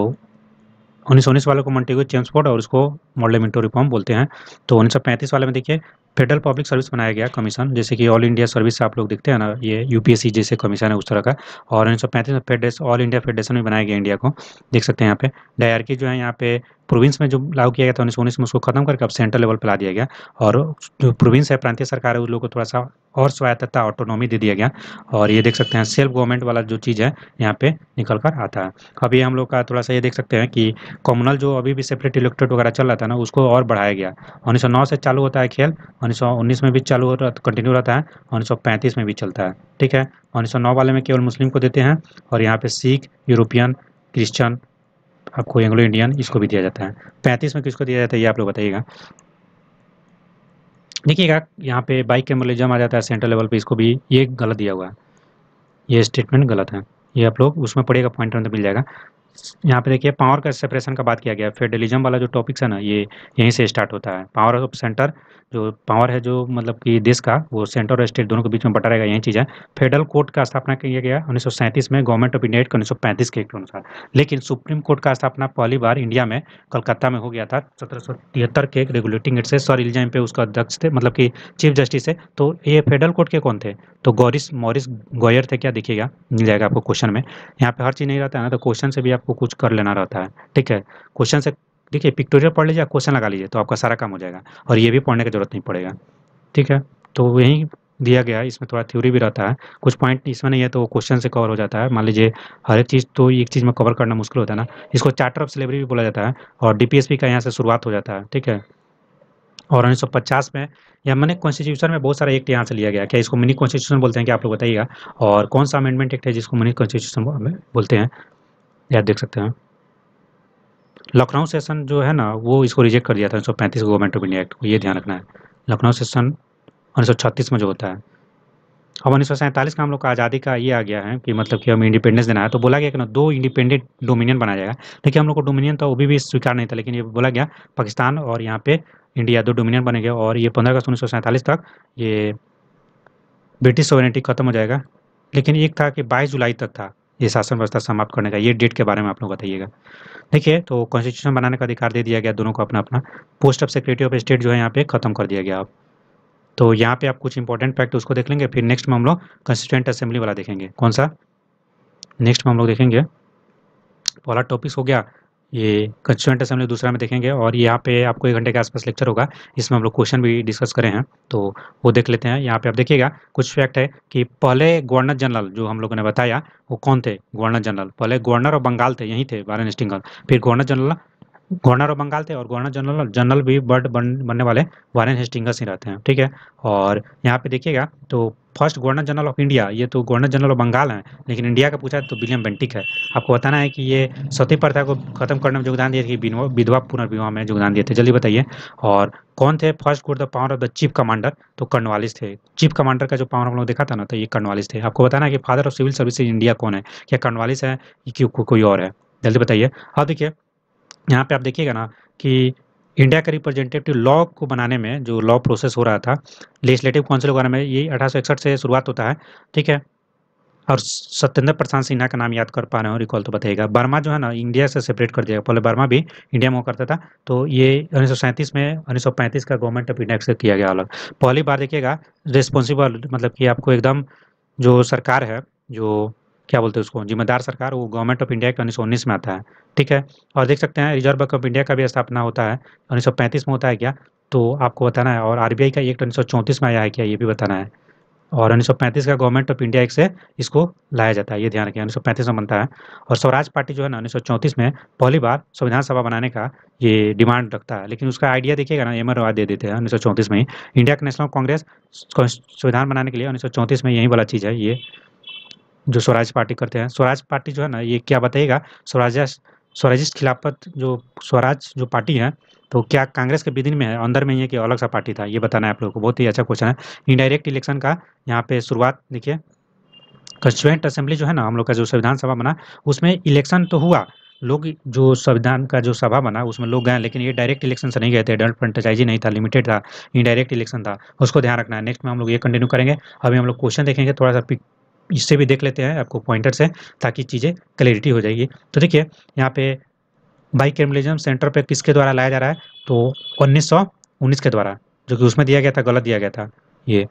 1919 वाले को मंटेगो चेम्सफोर्ड और उसको मॉडल मिंटो रिफॉर्म बोलते हैं तो 1935 वाले में देखिए फेडरल पब्लिक सर्विस बनाया गया कमीशन जैसे कि ऑल इंडिया सर्विस आप लोग देखते हैं ना ये यूपीएससी जैसे कमीशन है उस तरह का और उन्नीस सौ पैंतीस में फेडरेस ऑल इंडिया फेडरेशन में बनाया गया इंडिया को देख सकते हैं यहाँ पे डायरकी जो है यहाँ पे प्रोविंस में जो लागू किया गया था उन्नीस सौ उन्नीस में उसको खत्म करके अब सेंट्रल लेवल पर ला दिया गया और जो प्रोविंस है प्रांतीय सरकार है उन लोगों को थोड़ा सा और स्वायत्तता ऑटोनॉमी दे दिया गया और ये देख सकते हैं सेल्फ गवर्नमेंट वाला जो चीज़ है यहाँ पे निकल कर आता है अभी हम लोग का थोड़ा सा ये देख सकते हैं कि कॉमनल जो अभी भी सेपरेट इलेक्ट्रेट वगैरह चल रहा था ना उसको और बढ़ाया गया उन्नीस से चालू होता है खेल 1919 में भी चालू कंटिन्यू रहता है उन्नीस में भी चलता है ठीक है उन्नीस वाले में केवल मुस्लिम को देते हैं और यहाँ पे सिख यूरोपियन क्रिश्चियन आपको एंग्लो इंडियन इसको भी दिया जाता है पैंतीस में किसको दिया जाता है ये आप लोग बताइएगा देखिएगा यहाँ पे बाइक कैमरलिज्म आ जाता है सेंट्रल लेवल पर इसको भी ये गलत दिया हुआ है ये स्टेटमेंट गलत है ये आप लोग उसमें पड़ेगा पॉइंट तो मिल जाएगा यहाँ पे देखिए पावर का सेपरेशन का बात किया गया फेडरलिज्म वाला जो टॉपिक है ना ये यहीं से स्टार्ट होता है पावर ऑफ सेंटर जो पावर है जो मतलब कि देश का वो सेंटर और स्टेट दोनों के बीच में बटा रहेगा यही चीज़ है फेडरल कोर्ट का स्थापना किया गया उन्नीस में गवर्नमेंट ऑफ इंडिया एक्ट उन्नीस के अनुसार लेकिन सुप्रीम कोर्ट का स्थापना पहली बार इंडिया में कलकत्ता में हो गया था सत्रह के रेगुलेटिंग एक्ट से सर इल्जाम पे उसका अध्यक्ष थे मतलब कि चीफ जस्टिस है तो ये फेडरल कोर्ट के कौन थे तो गौरिस मॉरिस गोयर थे क्या देखिएगा मिल जाएगा आपको क्वेश्चन में यहाँ पे हर चीज़ नहीं रहता है ना तो क्वेश्चन से भी आपको कुछ कर लेना रहता है ठीक है क्वेश्चन से देखिए पिक्टोरियल पढ़ लीजिए क्वेश्चन लगा लीजिए तो आपका सारा काम हो जाएगा और ये भी पढ़ने की जरूरत नहीं पड़ेगा ठीक है तो यही दिया गया है इसमें थोड़ा थ्योरी भी रहता है कुछ पॉइंट इसमें नहीं है तो क्वेश्चन से कवर हो जाता है मान लीजिए हर एक चीज़ तो एक चीज़ में कवर करना मुश्किल होता है ना इसको चार्टर ऑफ सिलेबरी भी बोला जाता है और डीपीएसपी का यहाँ से शुरुआत हो जाता है ठीक है और 1950 में या मैंने कॉन्स्टिट्यूशन में बहुत सारा एक्ट यहाँ से लिया गया क्या इसको मिनी कॉन्स्टिट्यूशन बोलते हैं कि आप लोग बताइएगा और कौन सा अमेंडमेंट एक्ट है जिसको मिनी कॉन्स्टिट्यूशन बोलते हैं यार देख सकते हैं लखनऊ सेशन जो है ना वो इसको रिजेक्ट कर दिया था उन्नीस पैंतीस गवर्नमेंट ऑफ इंडिया एक्ट को ये ध्यान रखना है लखनऊ सेशन उन्नीस में जो होता है अब उन्नीस सौ सैंतालीस का हम लोग का आज़ादी का ये आ गया है कि मतलब कि हमें इंडिपेंडेंस देना है तो बोला गया कि ना दो इंडिपेंडेंट डोमिनियन बनाया जाएगा लेकिन हम लोग को डोमिनियन तो अभी भी स्वीकार नहीं था लेकिन ये बोला गया पाकिस्तान और यहाँ पे इंडिया दो डोमिनियन बने गए और ये पंद्रह अगस्त उन्नीस तक ये ब्रिटिश सोवरेनिटी खत्म हो जाएगा लेकिन एक था कि बाईस जुलाई तक था ये शासन व्यवस्था समाप्त करने का ये डेट के बारे में आप लोग बताइएगा देखिए तो कॉन्स्टिट्यूशन बनाने का अधिकार दे दिया गया दोनों को अपना अपना post of secretary of state जो है यहाँ पे खत्म कर दिया गया अब तो यहाँ पे आप कुछ इंपॉर्टेंट फैक्ट उसको देख लेंगे फिर नेक्स्ट में हम लोग कंस्टिट्यूंट असेंबली वाला देखेंगे कौन सा नेक्स्ट में हम लोग देखेंगे पहला टॉपिक्स हो गया ये कंस्टिट्यूंट असेंबली दूसरा में देखेंगे और यहाँ पे आपको एक घंटे के आसपास लेक्चर होगा इसमें हम लोग क्वेश्चन भी डिस्कस करें हैं तो वो देख लेते हैं यहाँ पे आप देखिएगा कुछ फैक्ट है कि पहले गवर्नर जनरल जो हम लोगों ने बताया वो कौन थे गवर्नर जनरल पहले गवर्नर ऑफ बंगाल थे यहीं थे वारन स्टिंगल फिर governor general governor of Bengal थे और गवर्नर जनरल जनरल भी बर्ड बन, बनने वाले वारेन हेस्टिंगस ही रहते हैं ठीक है और यहाँ पे देखिएगा तो first governor general of India ये तो गवर्नर जनरल ऑफ बंगाल हैं लेकिन इंडिया का पूछा है तो विलियम बेंटिक है आपको बताना है कि ये सती प्रथा को खत्म करने में योगदान दिए थे विधवा पुनर्विवाह में योगदान दिए थे जल्दी बताइए और कौन थे first good the power of the chief commander तो कर्नवालिस थे चीफ कमांडर का जो पावर हम लोग देखा था ना तो ये कर्नवालिस थे आपको बताना है कि father of civil service India कौन है क्या कर्नवालिस है कि कोई और है जल्दी बताइए अब देखिए यहाँ पे आप देखिएगा ना कि इंडिया का रिप्रेजेंटेटिव लॉ को बनाने में जो लॉ प्रोसेस हो रहा था लेजिस्लेटिव काउंसिल वगैरह में ये अठारह से शुरुआत होता है ठीक है और सत्येंद्र प्रसाद सिन्हा का नाम याद कर पा रहे हो रिकॉल तो बताइएगा बर्मा जो है ना इंडिया से सेपरेट कर दिया पहले बर्मा भी इंडिया में करता था तो ये उन्नीस में उन्नीस का गवर्नमेंट ऑफ इंडिया से किया गया अलग पहली बार देखिएगा रिस्पॉन्सिबल मतलब कि आपको एकदम जो सरकार है जो क्या बोलते हैं उसको जिम्मेदार सरकार वो गवर्नमेंट ऑफ इंडिया के उन्नीस में आता है ठीक है और देख सकते हैं रिजर्व बैंक ऑफ इंडिया का भी स्थापना होता है उन्नीस में होता है क्या तो आपको बताना है और आर का एक उन्नीस में आया है क्या ये भी बताना है और 1935 का गवर्नमेंट ऑफ इंडिया एक से इसको लाया जाता है ये ध्यान रखें 1935 में बनता है और स्वराज पार्टी जो है ना उन्नीस में पहली बार संविधान सभा बनाने का ये डिमांड रखता है लेकिन उसका आइडिया देखिएगा ना एम दे देते हैं उन्नीस में ही इंडिया का नेशनल कांग्रेस संविधान बनाने के लिए उन्नीस में यही वाला चीज़ है ये जो स्वराज पार्टी करते हैं स्वराज पार्टी जो है ना ये क्या बताइएगा स्वराज स्वराजिस्ट खिलाफत जो स्वराज जो पार्टी है तो क्या कांग्रेस के विदिन में है अंदर में ही है कि अलग सा पार्टी था ये बताना है आप लोगों को बहुत ही अच्छा क्वेश्चन है इनडायरेक्ट इलेक्शन का यहाँ पे शुरुआत देखिए कंस्टिट्यूंट असेंबली जो है ना हम लोग का जो संविधान सभा बना उसमें इलेक्शन तो हुआ लोग जो संविधान का जो सभा बना उसमें लोग गए लेकिन ये डायरेक्ट इलेक्शन से नहीं गए थे डल फ्रेंटाइजी नहीं था लिमिटेड था इनडायरेक्ट इलेक्शन था उसको ध्यान रखना है नेक्स्ट में हम लोग ये कंटिन्यू करेंगे अभी हम लोग क्वेश्चन देखेंगे थोड़ा सा इससे भी देख लेते हैं आपको पॉइंटर से ताकि चीज़ें क्लियरिटी हो जाएगी तो देखिए यहाँ पे बाई कैमलिज्म सेंटर पे किसके द्वारा लाया जा रहा है तो उन्नीस के द्वारा जो कि उसमें दिया गया था गलत दिया गया था ये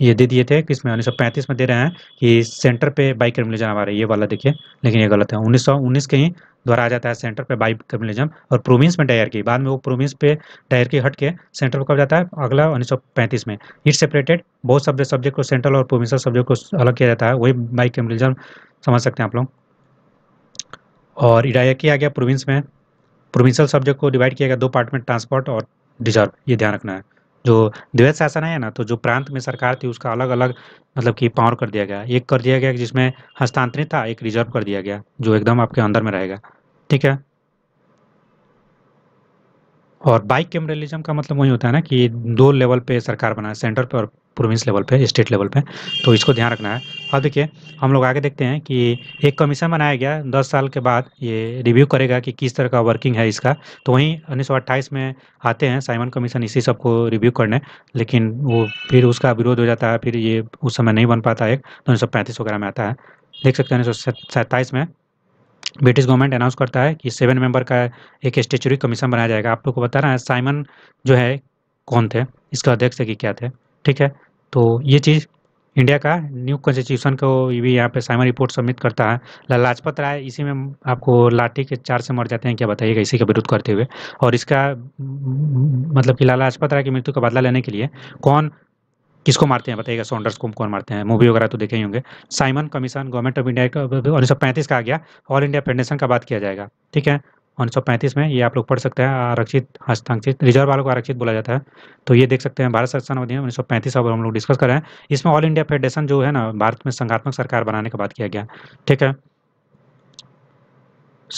ये दे दिए थे किस में उन्नीस में दे रहे हैं कि सेंटर पे बाई रहा है ये वाला देखिए लेकिन ये गलत है उन्नीस के ही द्वारा आ जाता है सेंटर पे बाई कम्युनिज्म और प्रोविंस में डायर की बाद में वो प्रोविंस पे डायर की हट के सेंटर पर कब जाता है अगला उन्नीस में इट सेपरेटेड बहुत सब्जेक्ट सब्जेक्ट को सेंट्रल और प्रोविंसल सब्जेक्ट को अलग किया जाता है वही बाई कम्युनिज्म समझ सकते हैं आप लोग और डायर आ गया प्रोविंस में प्रोविंसल सब्जेक्ट को डिवाइड किया गया दो पार्ट में ट्रांसपोर्ट और डिजर्व ये ध्यान रखना है जो द्वैत शासन है ना तो जो प्रांत में सरकार थी उसका अलग अलग मतलब कि पावर कर दिया गया एक कर दिया गया जिसमें हस्तांतरित था एक रिजर्व कर दिया गया जो एकदम आपके अंदर में रहेगा ठीक है और बाइक कैमरेलिज्म का मतलब वही होता है ना कि दो लेवल पे सरकार बना है सेंटर पे और प्रोविंस लेवल पे स्टेट लेवल पे तो इसको ध्यान रखना है अब देखिए हम लोग आगे देखते हैं कि एक कमीशन बनाया गया दस साल के बाद ये रिव्यू करेगा कि किस तरह का वर्किंग है इसका तो वहीं उन्नीस में आते हैं साइमन कमीशन इसी सबको रिव्यू करने लेकिन वो फिर उसका विरोध हो जाता है फिर ये उस समय नहीं बन पाता एक तो उन्नीस वगैरह में आता है देख सकते हैं उन्नीस में ब्रिटिश गवर्नमेंट अनाउंस करता है कि सेवन मेंबर का एक स्टेचुरी कमीशन बनाया जाएगा आप लोग को बता रहा है साइमन जो है कौन थे इसके अध्यक्ष थे कि क्या थे ठीक है तो ये चीज़ इंडिया का न्यू कॉन्स्टिट्यूशन को भी यहाँ पे साइमन रिपोर्ट सबमिट करता है लाजपत राय इसी में आपको लाठी के चार से मर जाते हैं क्या बताइएगा इसी का विरोध करते हुए और इसका मतलब कि लाला लाजपत राय की मृत्यु का बदला लेने के लिए कौन किसको मारते हैं बताइएगा सोंडर्स को कौन मारते हैं मूवी वगैरह तो देखे ही होंगे Simon commission government of India का उन्नीस सौ पैंतीस का आ गया ऑल इंडिया फेडरेशन का बात किया जाएगा ठीक है उन्नीस सौ पैंतीस में ये आप लोग पढ़ सकते हैं आरक्षित हस्तांक्षित रिजर्व वालों को आरक्षित बोला जाता है तो ये देख सकते हैं भारत सरकार उन्नीस सौ पैंतीस अब हम लोग डिस्कस कर रहे हैं इसमें ऑल इंडिया फेडरेशन जो है ना भारत में संघात्मक सरकार बनाने का बात किया गया ठीक है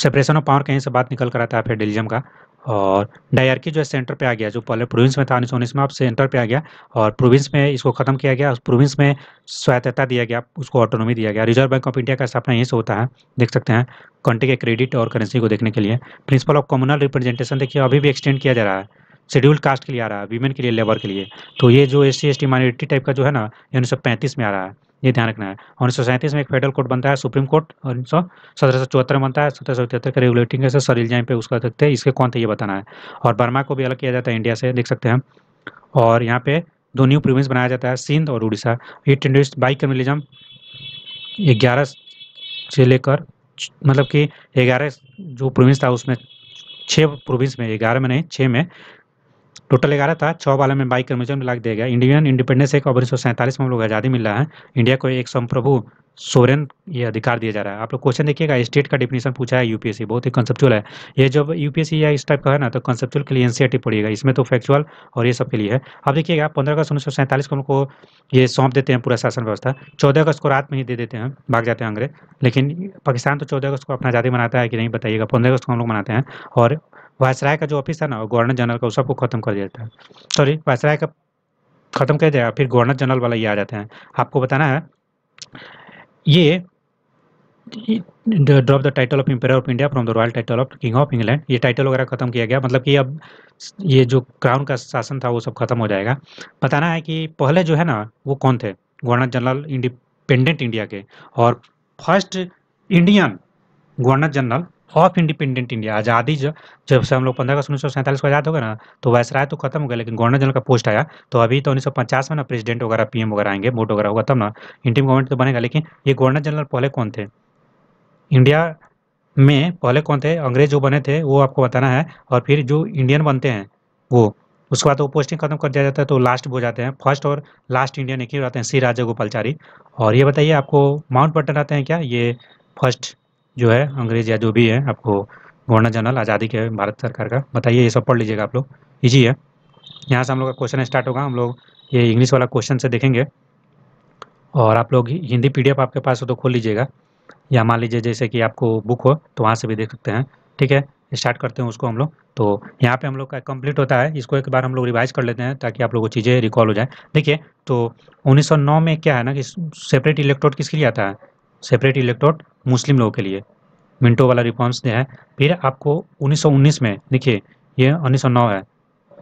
सेपरेशन ऑफ पावर कहीं से बात निकल कर आता है फेडरिज्म का और डायर की जो है सेंटर पे आ गया जो पहले प्रोविंस में था उन्नीस सौ उन्नीस में अब सेंटर पे आ गया और प्रोविंस में इसको ख़त्म किया गया प्रोविंस में स्वायत्तता दिया गया उसको ऑटोनॉमी दिया गया रिजर्व बैंक ऑफ इंडिया का स्थापना यहीं से होता है देख सकते हैं कंट्री के क्रेडिट और करेंसी को देखने के लिए प्रिंसिपल ऑफ कॉमनल रिप्रेजेंटेशन देखिए अभी भी एक्सटेंड किया जा रहा है शेड्यूल कास्ट के लिए आ रहा है वीमेन के लिए लेबर के लिए तो ये जो S C S T minority type का जो है ना ये उन्नीस में आ रहा है ये ध्यान रखना है उन्नीस सौ सैंतीस में एक फेडरल कोर्ट बनता है सुप्रीम कोर्ट और उन्नीस सौ सत्रह सौ चौहत्तर में बनता है सत्रह सौ तिहत्तर के रेगुलेटिंग सर इल्जाम पे उसका देखते हैं इसके कौन थे ये बताना है और बर्मा को भी अलग किया जाता है इंडिया से देख सकते हैं और यहाँ पे दो न्यू प्रोविंस बनाया जाता है सिंध और उड़ीसा इट इंड बाई कम्युनिज्म ग्यारह से लेकर मतलब कि ग्यारह जो प्रोविंस था उसमें छः प्रोविंस में ग्यारह में नहीं छः में टोटल ग्यारह था छः वाला में बाइक कर्मचारियों में लाख दिया गया इंडियन इंडिपेंडेंस एक और उन्नीस सौ सैंतालीस में हम लोग आज़ादी मिल रहा है इंडिया को एक संप्रभु सोरेन ये अधिकार दिया जा रहा है आप लोग क्वेश्चन देखिएगा स्टेट का डिफिनेशन पूछा है यूपीएससी बहुत ही कंसेप्चुअल है ये जब यूपीएससी या इस टाइप का है ना तो कंसेप्चुअल के लिए एनसीआरटी पड़ेगा इसमें तो फैक्चुअल और ये सब के लिए है अब देखिएगा पंद्रह अगस्त उन्नीस सौ सैंतालीस को हमको ये सौंप देते हैं पूरा शासन व्यवस्था चौदह अगस्त को रात में ही दे देते हैं भाग जाते हैं अंग्रेज लेकिन पाकिस्तान तो चौदह अगस्त को अपना आज़ादी मनाता है कि नहीं बताइएगा पंद्रह अगस्त को हम लोग मनाते हैं और वायसराय का जो ऑफिस था ना गवर्नर जनरल का उस सबको ख़त्म कर दिया है सॉरी वायसराय का ख़त्म कर दिया फिर गवर्नर जनरल वाला ये आ जाते हैं आपको बताना है ये drop the title of empire of India from the royal title of king of England ये टाइटल वगैरह खत्म किया गया मतलब कि अब ये जो क्राउन का शासन था वो सब खत्म हो जाएगा बताना है कि पहले जो है ना वो कौन थे गवर्नर जनरल इंडिपेंडेंट इंडिया के और first Indian governor general of independent India आज़ादी जो जब से हम लोग पंद्रह अगस्त उन्नीस सौ सैंतालीस को आज़ाद हो गए ना तो वैसराय तो खत्म हो गया लेकिन गवर्नर जनरल का पोस्ट आया तो अभी तो उन्नीस सौ पचास में ना प्रेसिडेंट वगैरह पीएम वगैरह आएंगे वोट वगैरह होगा तब ना इंटीम गवर्नमेंट तो बनेगा लेकिन ये गवर्नर जनरल पहले कौन थे इंडिया में पहले कौन थे अंग्रेज जो बने थे वो आपको बताना है और फिर जो इंडियन बनते हैं वो उसके बाद तो वो पोस्टिंग खत्म कर दिया जाता है तो लास्ट हो जाते हैं फर्स्ट और लास्ट इंडियन एक ही रहते हैं सी राजा गोपालचारी और ये बताइए आपको माउंट बटन आते हैं क्या ये फर्स्ट जो है अंग्रेज या जो भी है आपको गवर्नर जनरल आज़ादी के भारत सरकार का बताइए ये सब पढ़ लीजिएगा आप लोग ईजी है यहाँ से हम लोग का क्वेश्चन स्टार्ट होगा हम लोग ये इंग्लिश वाला क्वेश्चन से देखेंगे और आप लोग हिंदी पीडीएफ आपके पास हो तो खोल लीजिएगा या मान लीजिए जैसे कि आपको बुक हो तो वहाँ से भी देख सकते हैं ठीक है स्टार्ट करते हैं उसको हम लोग तो यहाँ पे हम लोग का कंप्लीट होता है इसको एक बार हम लोग रिवाइज कर लेते हैं ताकि आप लोग को चीज़ें रिकॉल हो जाए देखिए तो 1909 में क्या है ना कि सेपरेट इलेक्ट्रोड किसके लिए आता है सेपरेट इलेक्ट्रोड मुस्लिम लोगों के लिए मिंटो वाला रिफॉर्म्स ने है फिर आपको 1919 में देखिए ये 1909 है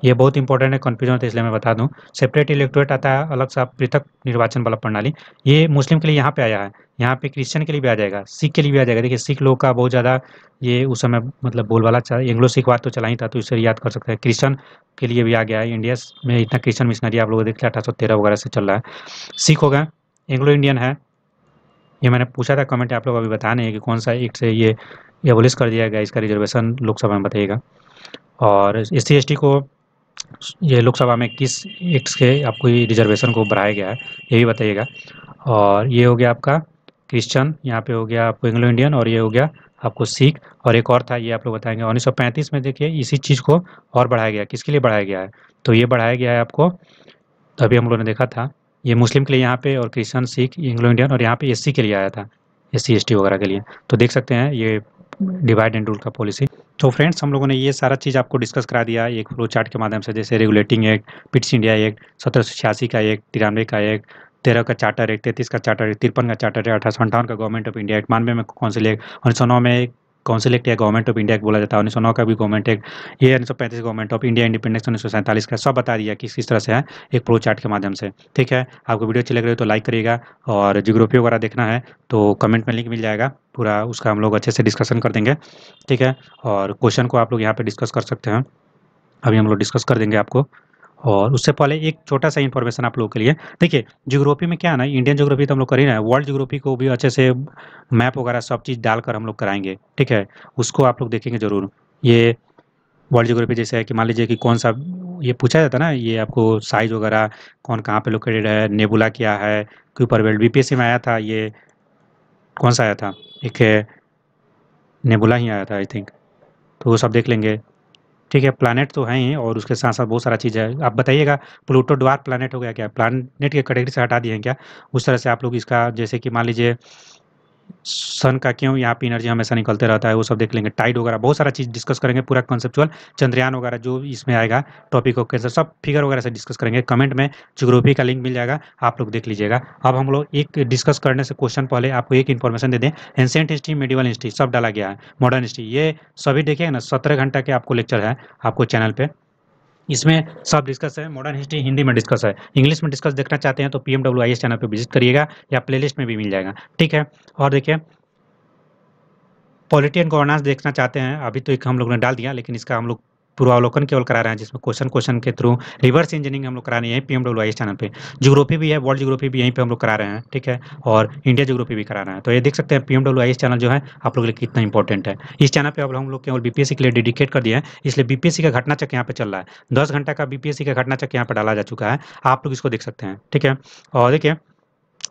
ये बहुत इंपॉर्टेंट है कन्फ्यूजन था इसलिए मैं बता दूं सेपरेट इलेक्टोरेट आता है अलग सा पृथक निर्वाचन वाला प्रणाली ये मुस्लिम के लिए यहाँ पे आया है यहाँ पे क्रिश्चियन के लिए भी आ जाएगा सिख के लिए भी आ जाएगा देखिए सिख लोग का बहुत ज़्यादा ये उस समय मतलब बोलवाला एंग्लो एंग्लो बात तो चला ही था तो इसे याद कर सकते हैं क्रिश्चन के लिए भी आ गया है इंडिया में इतना क्रिश्चन मिशनरी आप लोग देख लिया अठारह वगैरह से चल रहा है सिख हो गए एंग्लो इंडियन है ये मैंने पूछा था कमेंट आप लोग अभी बता नहीं है कि कौन सा एक्ट से ये एबुलिस कर दिया गया इसका रिजर्वेशन लोकसभा में बताइएगा और एस सी को ये लोकसभा में किस एक्ट के आपको ये रिजर्वेशन को बढ़ाया गया है ये भी बताइएगा और ये हो गया आपका क्रिश्चन यहाँ पे हो गया आपको इंग्लो इंडियन और ये हो गया आपको सिख और एक और था ये आप लोग बताएंगे उन्नीस में देखिए इसी चीज़ को और बढ़ाया गया किसके लिए बढ़ाया गया है तो ये बढ़ाया गया है आपको तभी हम लोगों ने देखा था ये मुस्लिम के लिए यहाँ पे और क्रिश्चियन सिख इंग्लो इंडियन और यहाँ पे एससी के लिए आया था एस सी वगैरह के लिए तो देख सकते हैं ये डिवाइड एंड रूल का पॉलिसी तो फ्रेंड्स हम लोगों ने ये सारा चीज़ आपको डिस्कस करा दिया एक फ्लो चार्ट के माध्यम से जैसे regulating act Pitt's India act सत्रह का एक तिरानवे का एक तेरह का चार्टर एक तैतीस का चार्टर एक तिरपन का चार्टर एक अठारह सौ अंठावन का गवर्नमेंट ऑफ इंडिया एक मानवे में कौन से लेक उन्नीस सौ नौ में काउंसिल एक्ट या गवर्नमेंट ऑफ इंडिया को बोला जाता है उन्नीस सौ नौ का भी गवर्नमेंट एक्ट ये उन्नीस सौ पैंतीस गवर्नमेंट ऑफ इंडिया इंडिपेंडेंस उन्नीस सौ सैंतालीस का सब बता दिया कि किस तरह से है एक प्रो चार्ट के माध्यम से ठीक है आपको वीडियो अच्छी लग रही है तो लाइक करिएगा और जिग्रोपी वगैरह देखना है तो कमेंट में लिंक मिल जाएगा पूरा उसका हम लोग अच्छे से डिस्कशन कर देंगे ठीक है और क्वेश्चन को आप लोग यहाँ पर डिस्कस कर सकते हैं अभी हम लोग डिस्कस कर देंगे आपको और उससे पहले एक छोटा सा इन्फॉर्मेशन आप लोगों के लिए देखिए जोग्राफी में क्या है ना इंडियन जोग्राफी तो हम लोग कर ही रहे हैं वर्ल्ड जोग्राफी को भी अच्छे से मैप वगैरह सब चीज़ डालकर हम लोग कराएंगे ठीक है उसको आप लोग देखेंगे ज़रूर ये वर्ल्ड जोग्राफी जैसे है कि मान लीजिए कि कौन सा ये पूछा जाता ना ये आपको साइज वगैरह कौन कहाँ पर लोकेटेड है नेबुला क्या है क्यूपर वेल्ड बी में आया था ये कौन सा आया था एक नेबुला ही आया था आई थिंक तो वो सब देख लेंगे ठीक है प्लानट तो है ही और उसके साथ साथ बहुत सारा चीज़ है आप बताइएगा प्लूटो ड्वार प्लानट हो गया क्या प्लानट के कैटेगरी से हटा दिए हैं क्या उस तरह से आप लोग इसका जैसे कि मान लीजिए सन का क्यों यहाँ पे एनर्जी हमेशा निकलते रहता है वो सब देख लेंगे टाइड वगैरह बहुत सारा चीज़ डिस्कस करेंगे पूरा कॉन्सेप्चुअल चंद्रयान वगैरह जो इसमें आएगा टॉपिक ओके सर सब फिगर वगैरह से डिस्कस करेंगे कमेंट में जियोग्राफी का लिंक मिल जाएगा आप लोग देख लीजिएगा अब हम लोग एक डिस्कस करने से क्वेश्चन पहले आपको एक इन्फॉर्मेशन दे दें एंसेंट हिस्ट्री मेडिवल हिस्ट्री सब डाला गया है मॉडर्न हिस्ट्री ये सभी देखिए ना सत्रह घंटा के आपको लेक्चर है आपको चैनल पर इसमें सब डिस्कस है मॉडर्न हिस्ट्री हिंदी में डिस्कस है इंग्लिश में डिस्कस देखना चाहते हैं तो पी एम चैनल पर विजिट करिएगा या लिस्ट में भी मिल जाएगा ठीक है और देखिए पॉलिटी एंड गवर्नेंस देखना चाहते हैं अभी तो एक हम लोग ने डाल दिया लेकिन इसका हम लोग पूर्वावलोकन केवल करा रहे हैं जिसमें क्वेश्चन क्वेश्चन के थ्रू रिवर्स इंजीनियरिंग हम लोग करा रहे हैं पी एम आई चैनल पर जोग्राफी भी है वर्ल्ड जोग्राफी भी यहीं पे हम लोग करा रहे हैं ठीक है और इंडिया जोग्राफी भी करा रहे हैं तो ये देख सकते हैं पी एमडब्ल्यू आई चैनल जो है आप लोग के लिए कितना इंपॉर्टेंट है इस चैनल पर अब हम लोग केवल बीपीएससी के लिए डेडिकेट कर दिए हैं इसलिए बीपीएससी का घटना चक यहाँ पर चल रहा है दस घंटा का बीपीएससी का घटना चक यहाँ पर डाला जा चुका है आप लोग इसको देख सकते हैं ठीक है और देखिए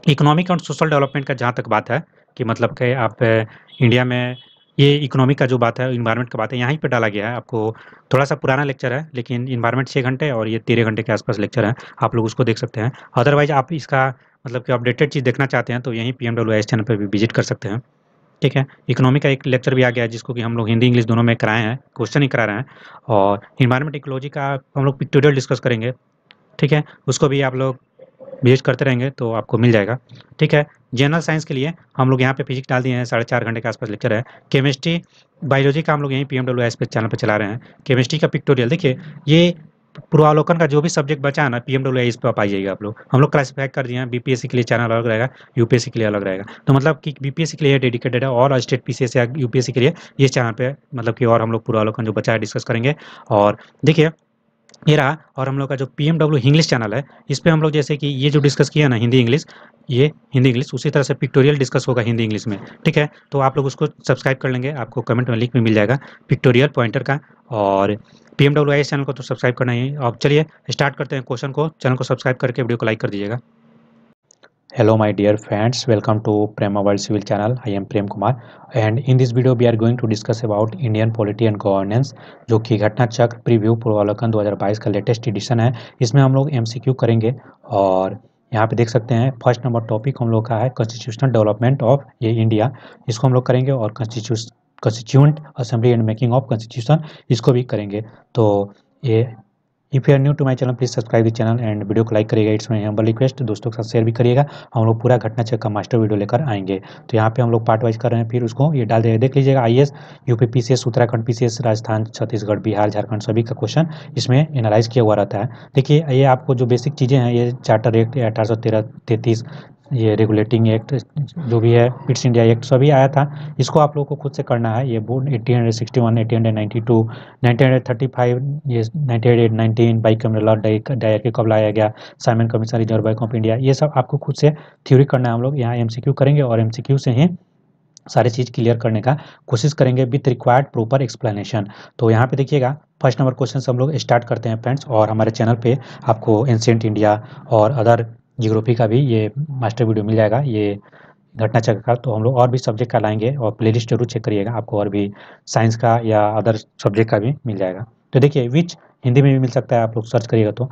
इकोनॉमिक और सोशल डेवलपमेंट का जहाँ तक बात है कि मतलब कि आप इंडिया में ये इकोनॉमिक का जो बात है इन्वायरमेंट का बात है यहाँ ही पे डाला गया है आपको थोड़ा सा पुराना लेक्चर है लेकिन इन्वायरमेंट छः घंटे और ये तेरह घंटे के आसपास लेक्चर है आप लोग उसको देख सकते हैं अदरवाइज आप इसका मतलब कि अपडेटेड चीज़ देखना चाहते हैं तो यहीं P M W S channel पर भी विजिट कर सकते हैं ठीक है इकोनॉमी का एक लेक्चर भी आ गया है जिसको कि हम लोग हिंदी इंग्लिश दोनों में कराए हैं क्वेश्चन ही करा रहे हैं और इन्वायरमेंट इकोलॉजी का हम लोग पिक्टोरियल डिस्कस करेंगे ठीक है उसको भी आप लोग विजिट करते रहेंगे तो आपको मिल जाएगा ठीक है जनरल साइंस के लिए हम लोग यहाँ पे फिजिक्स डाल दिए हैं साढ़े चार घंटे के आसपास लेक्चर है केमिस्ट्री बायोलॉजी का हम लोग यहीं पी एम डब्ल्यू एस पे चैनल पर चला रहे हैं केमिस्ट्री का पिक्टोरियल देखिए ये पूर्वावलोकन का जो भी सब्जेक्ट बचा है ना पी एम डब्ल्यू इस पर आप आइएगा आप लोग हम लोग क्लासीफाई कर दिए हैं सी के लिए चैनल अलग रहेगा सी के लिए अलग रहेगा तो मतलब कि सी के लिए डेडिकेटेड है और स्टेट पी या सी के लिए इस चैनल पर मतलब कि और हम लोग पूर्वावलोकन जो बचा है डिस्कस करेंगे और देखिए ये रहा और हम लोग का जो P M W English channel है इस पर हम लोग जैसे कि ये जो डिस्कस किया ना हिंदी इंग्लिश ये हिंदी इंग्लिश उसी तरह से पिक्टोरियल डिस्कस होगा हिंदी इंग्लिश में ठीक है तो आप लोग उसको सब्सक्राइब कर लेंगे आपको कमेंट में लिंक में मिल जाएगा पिक्टोरियल पॉइंटर का और P M W I channel को तो सब्सक्राइब करना ही अब चलिए स्टार्ट करते हैं क्वेश्चन को चैनल को सब्सक्राइब करके वीडियो को लाइक कर दीजिएगा hello my dear friends welcome to prem world civil channel i am prem kumar and in this video we are going to discuss about indian polity and governance जो कि घटना चक्र preview पूर्वालोकन 2022 का latest edition है इसमें हम लोग MCQ करेंगे और यहाँ पे देख सकते हैं फर्स्ट नंबर टॉपिक हम लोग का है कॉन्स्टिट्यूशनल डेवलपमेंट ऑफ ये इंडिया इसको हम लोग करेंगे और constitution constituent assembly and making of constitution इसको भी करेंगे तो ये if you are new to my channel please subscribe the channel and video को लाइक करिएगा इट्स माई हम्बल रिक्वेस्ट दोस्तों के साथ शेयर भी करिएगा हम लोग पूरा घटना चेक का मास्टर वीडियो लेकर आएंगे तो यहाँ पे हम लोग पार्ट वाइज कर रहे हैं फिर उसको ये डाल देगा देख लीजिएगा I S UP P C S Uttarakhand P Rajasthan Chhattisgarh Bihar Jharkhand सभी का क्वेश्चन इसमें एनालाइज किया हुआ रहता है देखिए ये आपको जो बेसिक चीज़ें हैं ये चार्टर एक्ट अठारह सौ तेरह ये रेगुलेटिंग एक्ट जो भी है फिट्स इंडिया एक्ट सभी आया था इसको आप लोगों को खुद से करना है ये board eighty hundred sixty one eighty hundred ninety two nineteen hundred thirty five ये नाइनटी हंड्रेड नाइनटीन बाइक कमरला डायर के कब लाया गया Simon commission reserve bank of India ये सब आपको खुद से थ्योरी करना है हम लोग यहाँ एम करेंगे और एम से ही सारी चीज़ क्लियर करने का कोशिश करेंगे विथ रिक्वायर्ड प्रॉपर एक्सप्लेनेशन तो यहाँ पे देखिएगा फर्स्ट नंबर क्वेश्चन हम लोग स्टार्ट करते हैं फ्रेंड्स और हमारे चैनल पे आपको एंशियंट इंडिया और अदर जियोग्राफी का भी ये मास्टर वीडियो मिल जाएगा ये घटना चक्र का तो हम लोग और भी सब्जेक्ट का लाएंगे और प्लेलिस्ट जरूर चेक करिएगा आपको और भी साइंस का या अदर सब्जेक्ट का भी मिल जाएगा तो देखिए विच हिंदी में भी मिल सकता है आप लोग सर्च करिएगा तो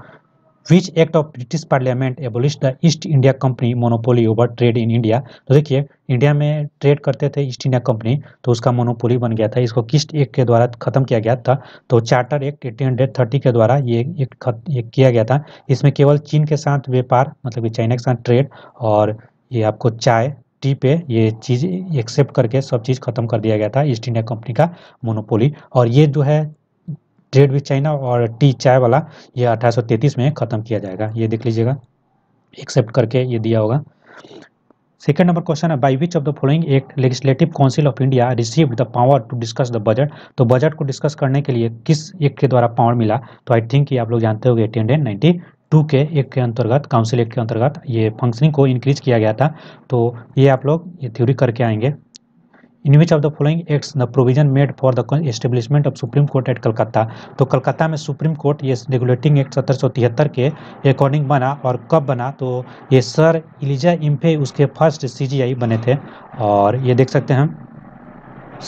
which act of British parliament abolish the East India company monopoly over trade in India तो देखिए इंडिया में ट्रेड करते थे ईस्ट इंडिया कंपनी तो उसका मोनोपोली बन गया था इसको किस एक्ट के द्वारा खत्म किया गया था तो charter act eighteen hundred thirty के द्वारा ये एक, खत, एक किया गया था इसमें केवल चीन के साथ व्यापार मतलब कि चाइना के साथ ट्रेड और ये आपको चाय टी पे ये चीज़ एक्सेप्ट करके सब चीज़ खत्म कर दिया गया था ईस्ट इंडिया कंपनी का मोनोपोली और ये जो है ट्रेड विथ चाइना और टी चाय वाला ये 1833 में ख़त्म किया जाएगा ये देख लीजिएगा एक्सेप्ट करके ये दिया होगा सेकेंड नंबर क्वेश्चन है by which of the following act legislative council of India receive the power to discuss the budget तो बजट को डिस्कस करने के लिए किस एक्ट के द्वारा पावर मिला तो आई थिंक ये आप लोग जानते हो गए एटी हंड्रेड नाइन्टी टू के एक के अंतर्गत काउंसिल एक्ट के अंतर्गत ये फंक्शनिंग को इंक्रीज किया गया था तो ये आप लोग ये थ्योरी करके आएंगे in which of the following acts the provision made for the establishment of supreme court at Calcutta तो कलकत्ता में सुप्रीम कोर्ट ये रेगुलेटिंग एक्ट सत्रह के अकॉर्डिंग बना और कब बना तो ये सर इलिजा इम्फे उसके फर्स्ट सी बने थे और ये देख सकते हैं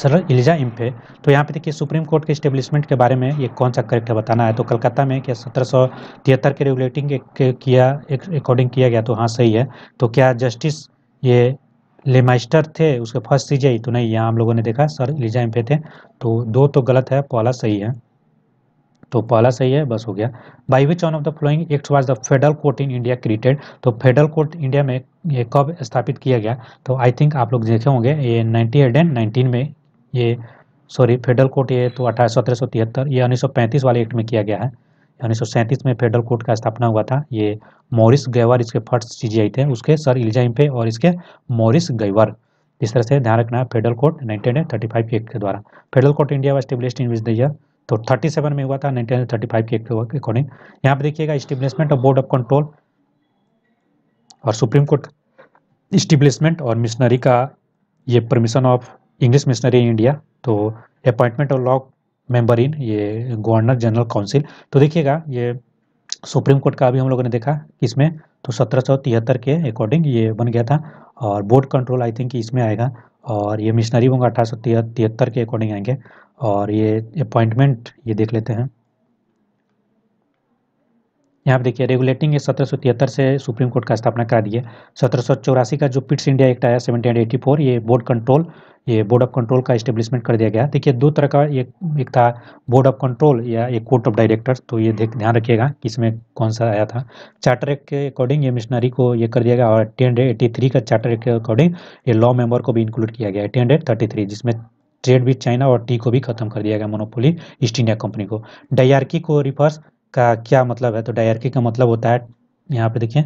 सर इलिजा इम्फे तो यहाँ पे देखिए सुप्रीम कोर्ट के इस्टेब्लिशमेंट के बारे में ये कौन सा करेक्ट है बताना है तो कलकत्ता में क्या सत्रह के रेगुलेटिंग किया अकॉर्डिंग किया गया तो हाँ सही है तो क्या जस्टिस ये लेमाइस्टर थे उसके फर्स्ट सीजे तो नहीं यहाँ हम लोगों ने देखा सर इलिजाइम एम्फे थे तो दो तो गलत है पहला सही है तो पहला सही है बस हो गया by which one of the following act was the federal court in India created तो फेडरल कोर्ट इंडिया में ये कब स्थापित किया गया तो आई थिंक आप लोग देखे होंगे ये नाइनटी एट एंड नाइनटीन में ये सॉरी फेडरल कोर्ट ये तो अठारह सत्रह सौ तिहत्तर ये उन्नीस सौ पैंतीस वाले एक्ट में किया गया है उन्नीस में फेडरल कोर्ट का स्थापना हुआ था ये मॉरिस गैवर इसके फर्स्ट सीजीआई थे उसके सर इल्जाइम पे और इसके मॉरिस गैवर इस तरह से ध्यान रखना federal court nineteen thirty five के द्वारा federal court India was establish in which the year तो थर्टी सेवन में हुआ था नाइनटीन थर्टी फाइव के अकॉर्डिंग यहाँ पे देखिएगा establishment of board of control और सुप्रीम कोर्ट स्टेब्लिशमेंट और मिशनरी का ये permission of English missionary in India तो अपॉइंटमेंट और लॉ मेंबर इन ये गवर्नर जनरल काउंसिल तो देखिएगा ये सुप्रीम कोर्ट का अभी हम लोगों ने देखा इसमें तो सत्रह के अकॉर्डिंग ये बन गया था और बोर्ड कंट्रोल आई थिंक इसमें आएगा और ये मिशनरी होंगे अठारह के अकॉर्डिंग आएंगे और ये अपॉइंटमेंट ये देख लेते हैं यहाँ पर देखिए रेगुलेटिंग सौ सत्रह से सुप्रीम कोर्ट का स्थापना करा दिया सत्रह का जो पिट्स इंडिया एक्ट आया सेवनटीन ये बोर्ड कंट्रोल ये बोर्ड ऑफ कंट्रोल का इस्टेब्लिशमेंट कर दिया गया देखिए दो तरह का एक एक था बोर्ड ऑफ कंट्रोल या एक कोर्ट ऑफ डायरेक्टर्स तो ये देख ध्यान रखिएगा कि इसमें कौन सा आया था चार्टर एक्ट के अकॉर्डिंग ये मिशनरी को ये कर दिया गया और हंड्रेड एट्टी थ्री का चार्टर एक्ट के अकॉर्डिंग ये लॉ मेंबर को भी इंक्लूड किया गया हंड्रेड थर्टी थ्री जिसमें ट्रेड विथ चाइना और टी को भी खत्म कर दिया गया मोनोपोली ईस्ट इंडिया कंपनी को डायर्की को रिफर्स का क्या मतलब है तो डायरकी का मतलब होता है यहाँ पे देखिए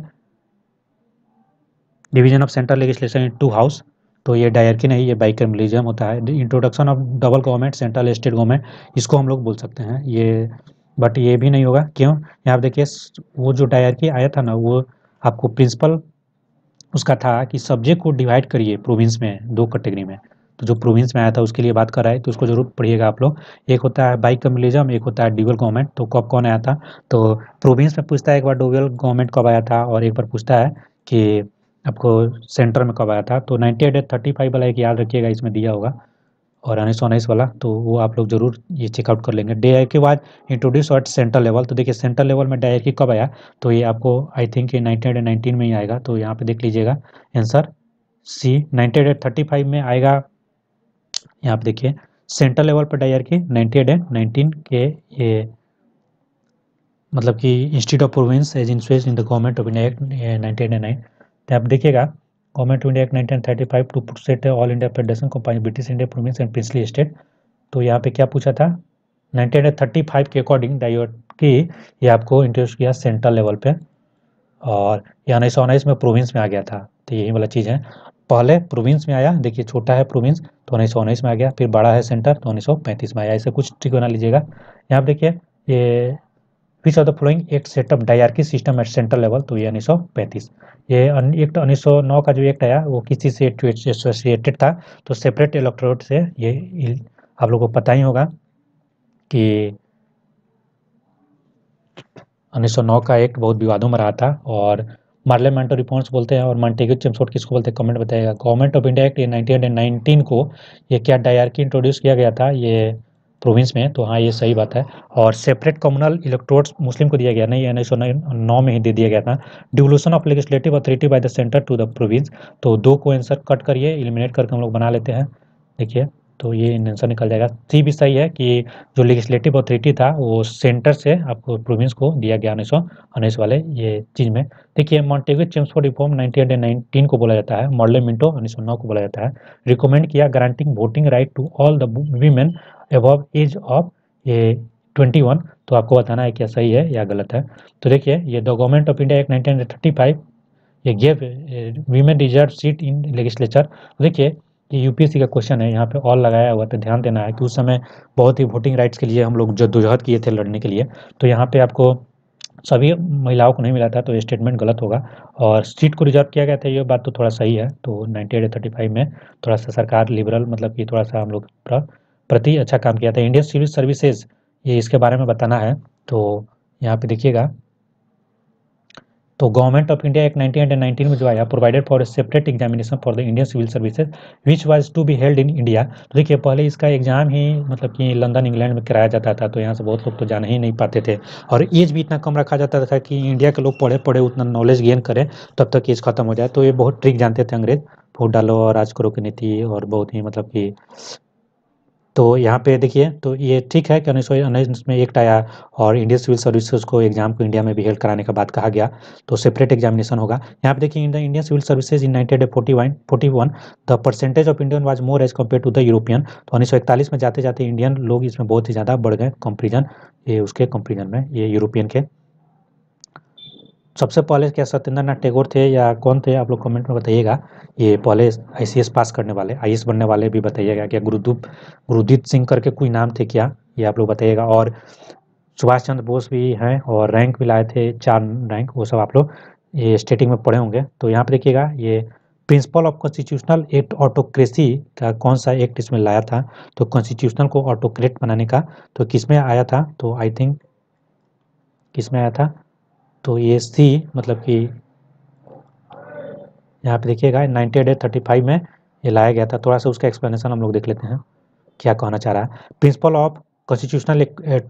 division of central legislation in two house तो ये डायरकी नहीं ये मिलीजियम होता है introduction of double government central state government इसको हम लोग बोल सकते हैं ये बट ये भी नहीं होगा क्यों यहाँ पे देखिए वो जो डायरकी आया था ना वो आपको प्रिंसिपल उसका था कि सब्जेक्ट को डिवाइड करिए प्रोविंस में दो कैटेगरी में तो जो प्रोविंस में आया था उसके लिए बात कर रहा है तो उसको जरूर पढ़िएगा आप लोग एक होता है बाइक कम्युनिज्म एक होता है ड्यूबल गवर्नमेंट तो कब कौन आया था तो प्रोविंस में पूछता है एक बार ड्यूबल गवर्नमेंट कब आया था और एक बार पूछता है कि आपको सेंटर में कब आया था तो नाइन्टी एट थर्टी फाइव वाला एक याद रखिएगा इसमें दिया होगा और उन्नीस सौ उन्नीस वाला तो वो आप लोग जरूर ये चेकआउट कर लेंगे डे आई के बाद इंट्रोड्यूस एट सेंट्रल लेवल तो देखिए सेंट्रल लेवल में डे कब आया तो ये आपको आई थिंक ये नाइनटीन नाइनटीन में ही आएगा तो यहाँ पे देख लीजिएगा answer C nineteen thirty five में आएगा यहाँ पे देखिए सेंट्रल लेवल पर डायर के नाइन्टी एट एंड नाइनटीन के ये मतलब कि institute of province as in स्वेस in the government of India act nineteen and nine तो आप देखिएगा government of India act nineteen thirty five to set all India federation company British India province and princely state तो यहाँ पे क्या पूछा था नाइनटीन थर्टी फाइव के अकॉर्डिंग डायोड की ये आपको इंट्रोड्यूस किया सेंट्रल लेवल पे और यह उन्नीस में प्रोविंस में आ गया था तो यही वाला चीज़ है पहले प्रोविंस में आया देखिए छोटा है प्रोविंस तो उन्नीस में आ गया फिर बड़ा है सेंटर तो उन्नीस में आया ऐसे कुछ ट्रिक बना लीजिएगा यहाँ पर देखिए ये विच ऑफ द फ्लोइंग एक setup dyarchy system at central level तो ये उन्नीस ये एक्ट उन्नीस का जो एक्ट आया वो किसी से एसोसिएटेड था तो सेपरेट इलेक्ट्रोड से ये आप लोगों को पता ही होगा कि 1909 का एक्ट बहुत विवादों में रहा था और मार्लेमेंटो रिपोर्ट्स बोलते हैं और मंटेग्यू चिमसोट किसको बोलते हैं कमेंट बताएगा government of India act nineteen को ये क्या डायरकी इंट्रोड्यूस किया गया था ये प्रोविंस में तो हाँ ये सही बात है और सेपरेट कम्युनल इलेक्ट्रोड्स मुस्लिम को दिया गया नहीं उन्नीस सौ नौ में ही दे दिया गया था devolution of legislative authority by the centre to the province तो दो को आंसर कट करिए इलिमिनेट करके हम लोग बना लेते हैं देखिए तो ये आंसर निकल जाएगा सी भी सही है कि जो लेजिस्लेटिव अथॉरिटी था वो सेंटर से आपको प्रोविंस को दिया गया उन्नीस उन्नीस वाले ये चीज़ में देखिए मॉन्टेगो फॉर रिफॉर्म नाइनटीन को बोला जाता है उन्नीस मिंटो उन्नीस को बोला जाता है रिकमेंड किया granting voting right to all the women above age of ये ट्वेंटी वन तो आपको बताना है क्या सही है या गलत है तो देखिए ये the government of India act nineteen thirty five ये gave women reserve seat in legislature देखिए ये यूपीएससी का क्वेश्चन है यहाँ पे ऑल लगाया हुआ तो ध्यान देना है कि उस समय बहुत ही वोटिंग राइट्स के लिए हम लोग जद्दोजहद किए थे लड़ने के लिए तो यहाँ पे आपको सभी महिलाओं को नहीं मिला था तो ये स्टेटमेंट गलत होगा और सीट को रिजर्व किया गया था ये बात तो थोड़ा सही है तो नाइनटी एट थर्टी फाइव में थोड़ा सा सरकार लिबरल मतलब कि थोड़ा सा हम लोग प्रति अच्छा काम किया था इंडियन सिविल सर्विसेज ये इसके बारे में बताना है तो यहाँ पे देखिएगा तो government of India act nineteen nineteen में जो आया provided for separate examination for the Indian civil services which was to be held in India तो देखिए पहले इसका एग्जाम ही मतलब कि लंदन इंग्लैंड में कराया जाता था तो यहाँ से बहुत लोग तो जाना ही नहीं पाते थे और एज भी इतना कम रखा जाता था कि इंडिया के लोग पढ़े पढ़े उतना नॉलेज गेन करें तब तक एज खत्म हो जाए तो ये बहुत ट्रिक जानते थे अंग्रेज फूट डालो और राज करो की नीति और बहुत ही मतलब कि तो यहाँ पे देखिए तो ये ठीक है कि उन्नीस सौ उन्नीस में एक्ट आया और इंडियन सिविल सर्विसेज को एग्जाम को इंडिया में भी हेल्ड कराने का बात कहा गया तो सेपरेट एग्जामिनेशन होगा यहाँ पे देखिए Indian civil services in nineteen forty one forty one the percentage of Indian was more as compare to the European तो उन्नीस में जाते जाते इंडियन लोग इसमें बहुत ही ज़्यादा बढ़ गए कंपेरिजन ये उसके कंपेरिजन में ये यूरोपियन के सबसे पहले क्या सत्येंद्रनाथ टैगोर थे या कौन थे आप लोग कमेंट में बताइएगा ये पहले आई पास करने वाले आई बनने वाले भी बताइएगा क्या गुरुदूप गुरुदीप सिंह करके कोई नाम थे क्या ये आप लोग बताइएगा और सुभाष चंद्र बोस भी हैं और रैंक भी लाए थे चार रैंक वो सब आप लोग ये स्टेटिंग में पढ़े होंगे तो यहाँ पर देखिएगा ये principle of constitutional act autocracy का कौन सा एक्ट इसमें लाया था तो कॉन्स्टिट्यूशनल को ऑटोक्रेट बनाने का तो किस में आया था तो आई थिंक किसमें आया था तो ये सी मतलब कि यहाँ पे देखिएगा नाइनटी एट थर्टी फाइव में ये लाया गया था थोड़ा सा उसका एक्सप्लेनेशन हम लोग देख लेते हैं क्या कहना चाह रहा है principle of constitutional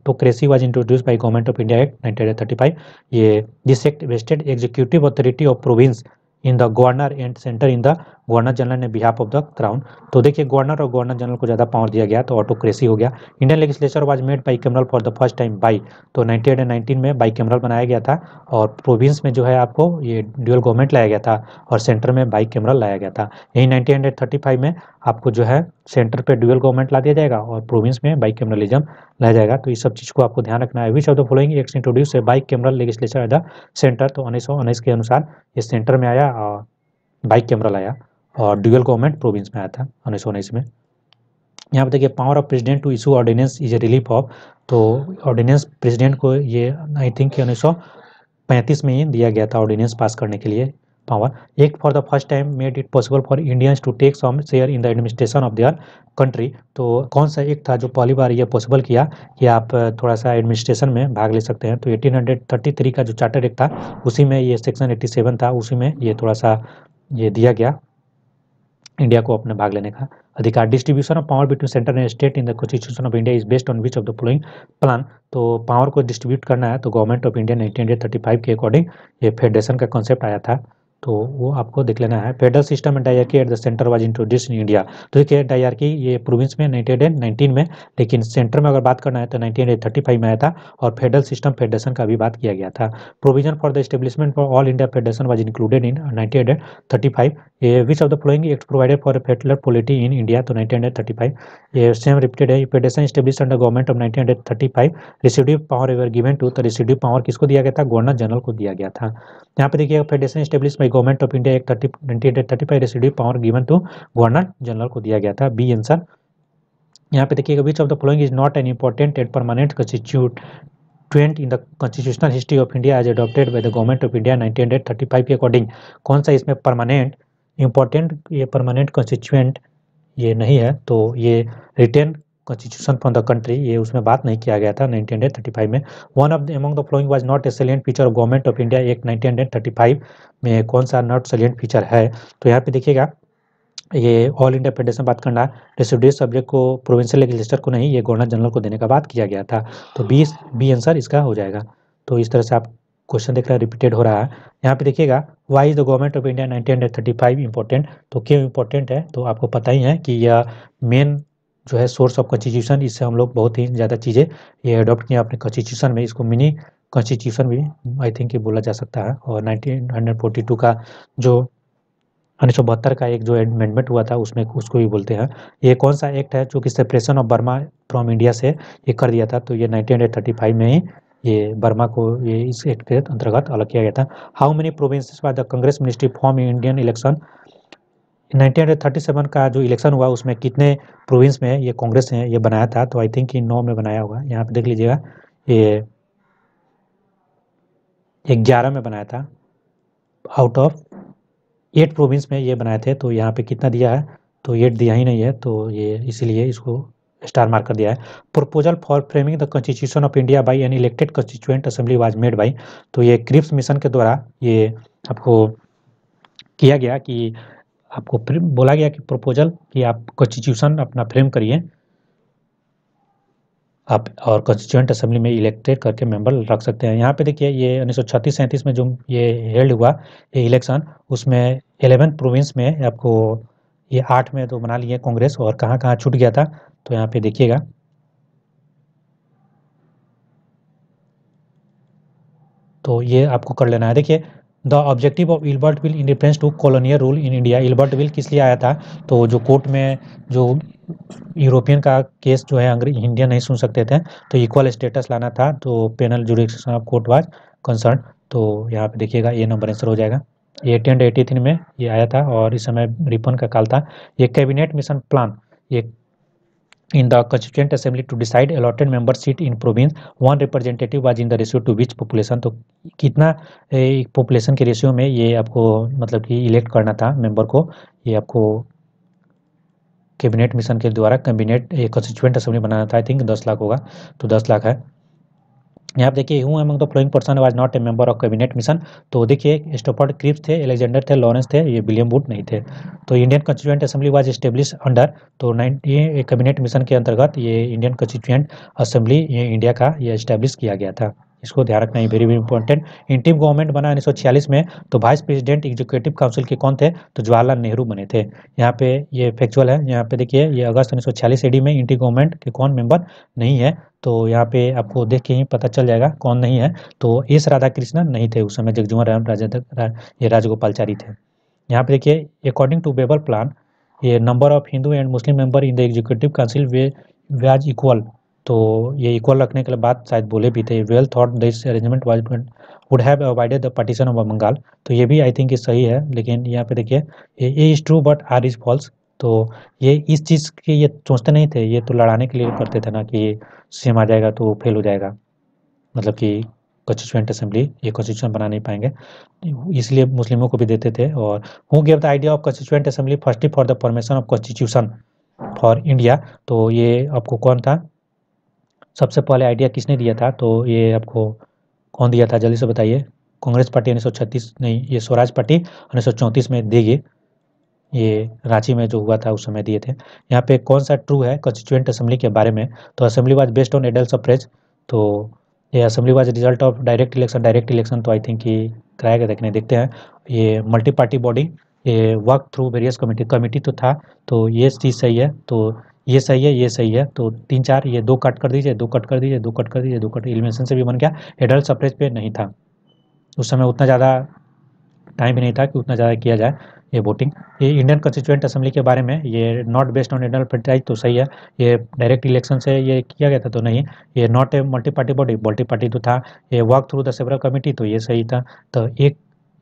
autocracy was introduce by government of India act nineteen thirty five ये this act vested executive authority of province in the governor and centre in the governor general ने बिहाफ ऑफ द क्राउन तो देखिए governor और governor general को ज़्यादा power दिया गया तो ऑटोक्रेसी हो गया Indian legislature was made bicameral for the first time by तो नाइनटीन एंड नाइनटीन में बाई कैमरल बनाया गया था और प्रोविंस में जो है आपको ये ड्यूअल गवर्नमेंट लाया गया था और सेंटर में बाई कैमरल लाया गया था यही नाइनटीन में आपको जो है सेंटर पे ड्यूअल गवर्नमेंट ला दिया जाएगा और प्रोविंस में बाई कैमरलिज्म लाया जाएगा तो इस सब चीज़ को आपको ध्यान रखना है which of the following acts introduce है bicameral legislature at the centre तो उन्नीस के अनुसार ये सेंटर में आया और बाइक कैमरल आया और ड्यूअल गवर्नमेंट प्रोविंस में आया था उन्नीस सौ उन्नीस में यहाँ पर देखिए power of president to issue ordinance is a relief of तो ऑर्डिनेंस प्रेसिडेंट को ये आई थिंक उन्नीस सौ पैंतीस में ही दिया गया था ऑर्डिनेंस पास करने के लिए पावर एक for the first time made it possible for Indians to take some share in the administration of their country तो कौन सा एक था जो पहली बार ये पॉसिबल किया कि आप थोड़ा सा एडमिनिस्ट्रेशन में भाग ले सकते हैं तो 1833 का जो चार्टर एक्ट था उसी में ये सेक्शन 87 था उसी में ये थोड़ा सा ये दिया गया इंडिया को अपने भाग लेने का अधिकार distribution of power between centre and state in the constitution of India is based on which of the following plan तो पावर को डिस्ट्रीब्यूट करना है तो गवर्नमेंट ऑफ इंडिया नाइनटीन के अकॉर्डिंग ये फेडरेशन का कॉन्सेप्ट आया था तो वो आपको देख लेना है federal system and dyarchy at the centre was introduce in India तो ये डायरकी ये प्रोविंस में नाइनटीन एंड नाइनटीन में लेकिन सेंटर में अगर बात करना है तो नाइनटीन थर्टी फाइव में आया था और फेडरल सिस्टम फेडरेशन का भी बात किया गया था provision for the establishment for all India federation was included in nineteen ये which of the following act provided for federal polity in India तो नाइनटीन थर्टी फाइव ये सेम रिपीटेड है federation establish under government of nineteen thirty five residue power ever given to तो residue power किसको दिया गया था governor general को दिया गया था यहाँ पे देखिए federation establish by government of India government thirty nineteen hundred thirty five residue power given to governor general को दिया गया था बी आंसर यहाँ पे देखिएगा which of the following is not an important and permanent constituent in the constitutional history of India as adopted by the government of India nineteen hundred thirty five के according कौन सा इसमें permanent important ये permanent constituent ये नहीं है तो ये written constitution for the country ये उसमें बात नहीं किया गया था नाइनटीन हंड्रेड थर्टी फाइव में one of the among the following was not a salient feature of government of India act five में कौन सा नॉट सेलियंट फीचर है तो यहाँ पे देखिएगा ये ऑल इंडिया फेडरेशन बात करना रेसिड्यू सब्जेक्ट को प्रोविंशियल लेजिस्टर को नहीं ये गवर्नर जनरल को देने का बात किया गया था तो बी बी आंसर इसका हो जाएगा तो इस तरह से आप क्वेश्चन देख रहे हैं रिपीटेड हो रहा है यहाँ पे देखिएगा why is the government of India 1935 important तो क्यों इंपॉर्टेंट है तो आपको पता ही है कि यह मेन जो है सोर्स ऑफ कॉन्स्टिट्यूशन इससे हम लोग बहुत ही ज़्यादा चीज़ें ये अडॉप्ट किया अपने कॉन्स्टिट्यूशन में इसको मिनी कॉन्स्टिट्यूशन भी आई थिंक ये बोला जा सकता है और 1942 का जो उन्नीस का एक जो एडमेंडमेंट हुआ था उसमें उसको भी बोलते हैं ये कौन सा एक्ट है जो कि separation of Burma from India से ये कर दिया था तो ये 1935 में ही ये बर्मा को ये इस एक्ट के अंतर्गत अलग किया गया था how many provinces by the Congress ministry form Indian election 1937 का जो इलेक्शन हुआ उसमें कितने प्रोविंस में ये कांग्रेस ने ये बनाया था तो आई थिंक ये नौ में बनाया होगा यहाँ पे देख लीजिएगा ये ग्यारह में बनाया था आउट ऑफ एट प्रोविंस में ये बनाए थे तो यहाँ पे कितना दिया है तो एट दिया ही नहीं है तो ये इसीलिए इसको स्टार मार्क कर दिया है proposal for framing the constitution of India by an elected constituent assembly was made by तो ये क्रिप्स मिशन के द्वारा ये आपको किया गया कि आपको बोला गया कि प्रपोजल कि आप कॉन्स्टिट्यूशन अपना फ्रेम करिए आप और कॉन्स्टिट्यूंट असेंबली में इलेक्टेड करके मेंबर रख सकते हैं यहाँ पे देखिए ये उन्नीस सौ छत्तीस सैंतीस में जो ये हेल्ड हुआ ये इलेक्शन उसमें एलेवेंथ प्रोविंस में आपको ये आठ में तो बना लिए कांग्रेस और कहाँ कहाँ छूट गया था तो यहाँ पे देखिएगा तो ये आपको कर लेना है देखिए the objective of Ilbert bill in reference to colonial rule in India Ilbert bill किस लिए आया था तो जो कोर्ट में जो यूरोपियन का केस जो है अंग्रेज इंडिया नहीं सुन सकते थे तो इक्वल स्टेटस लाना था तो penal jurisdiction of court was concern तो यहाँ पे देखिएगा ये नंबर आंसर हो जाएगा एटीन एटी थ्री में ये आया था और इस समय रिपन का काल था ये कैबिनेट मिशन प्लान ये in the constituent assembly to decide allotted member seat in province one representative was in the ratio to which population to kitna कितना population ke ratio mein ye aapko matlab ki elect karna tha member ko ye aapko cabinet mission के द्वारा cabinet एक constituent assembly बनाना था I think दस लाख होगा तो दस लाख है यहाँ पर देखिए हूँ among the following person was not a member of cabinet mission तो देखिए स्टोफर्ड क्रिप्स थे एलेक्जेंडर थे लॉरेंस थे ये विलियम बुट नहीं थे तो Indian constituent assembly was establish under तो नाइनटी कैबिनेट मिशन के अंतर्गत ये इंडियन कॉन्स्टिट्यूएंट असेंबली ये इंडिया का ये स्टैब्लिश किया गया था इसको ध्यान रखना है very very important interim government बना उन्नीस में तो वाइस प्रेसिडेंट एग्जीक्यूटिव काउंसिल के कौन थे तो जवाहरलाल नेहरू बने थे यहाँ पे ये फैक्चुअल है यहाँ पे देखिए ये अगस्त उन्नीस सौ में इंटीम गवर्नमेंट के कौन मेंबर नहीं है तो यहाँ पे आपको देख के ही पता चल जाएगा कौन नहीं है तो एस राधा कृष्णन नहीं थे उस समय जगजुआ राम राजा ये राजगोपालचारी थे यहाँ पे देखिए अकॉर्डिंग टू बेबर प्लान ये number of Hindu and Muslim member in the executive council were was equal तो ये इक्वल रखने के लिए बात शायद बोले भी थे well thought this arrangement wise would have avoided the partition of Bengal तो ये भी आई थिंक सही है लेकिन यहाँ पे देखिए A is true but R is false तो ये इस चीज़ के ये सोचते नहीं थे ये तो लड़ाने के लिए करते थे ना कि सीएम आ जाएगा तो फेल हो जाएगा मतलब कि कॉन्स्टिट्यूंट असेंबली ये कॉन्स्टिट्यूशन बना नहीं पाएंगे इसलिए मुस्लिमों को भी देते थे और who gave the idea of constituent assembly firstly for the formation of constitution for India तो ये आपको कौन था सबसे पहले आइडिया किसने दिया था तो ये आपको कौन दिया था जल्दी से बताइए कांग्रेस पार्टी उन्नीस नहीं ये स्वराज पार्टी उन्नीस में दी गई ये रांची में जो हुआ था उस समय दिए थे यहाँ पे कौन सा ट्रू है कॉन्स्टिट्यूंट असेंबली के बारे में तो assembly was based on adult suffrage तो ये assembly was result of direct election direct election तो आई थिंक ये कराया गया देखने देखते हैं ये मल्टी पार्टी बॉडी ये work through various committee committee तो था तो ये चीज़ सही है तो ये सही है ये सही है तो तीन चार ये दो कट कर दीजिए दो कट कर दीजिए दो कट कर दीजिए दो कट एलिमिनेशन से भी बन गया हेडल सप्रेज पे नहीं था उस समय उतना ज़्यादा टाइम भी नहीं था कि उतना ज़्यादा किया जाए ये वोटिंग ये इंडियन कॉन्स्टिट्यूंट असेंबली के बारे में ये not based on Indian franchise तो सही है ये डायरेक्ट इलेक्शन से ये किया गया था तो नहीं ये not a multi party body multi party तो था ये work through the several committee तो ये सही था तो एक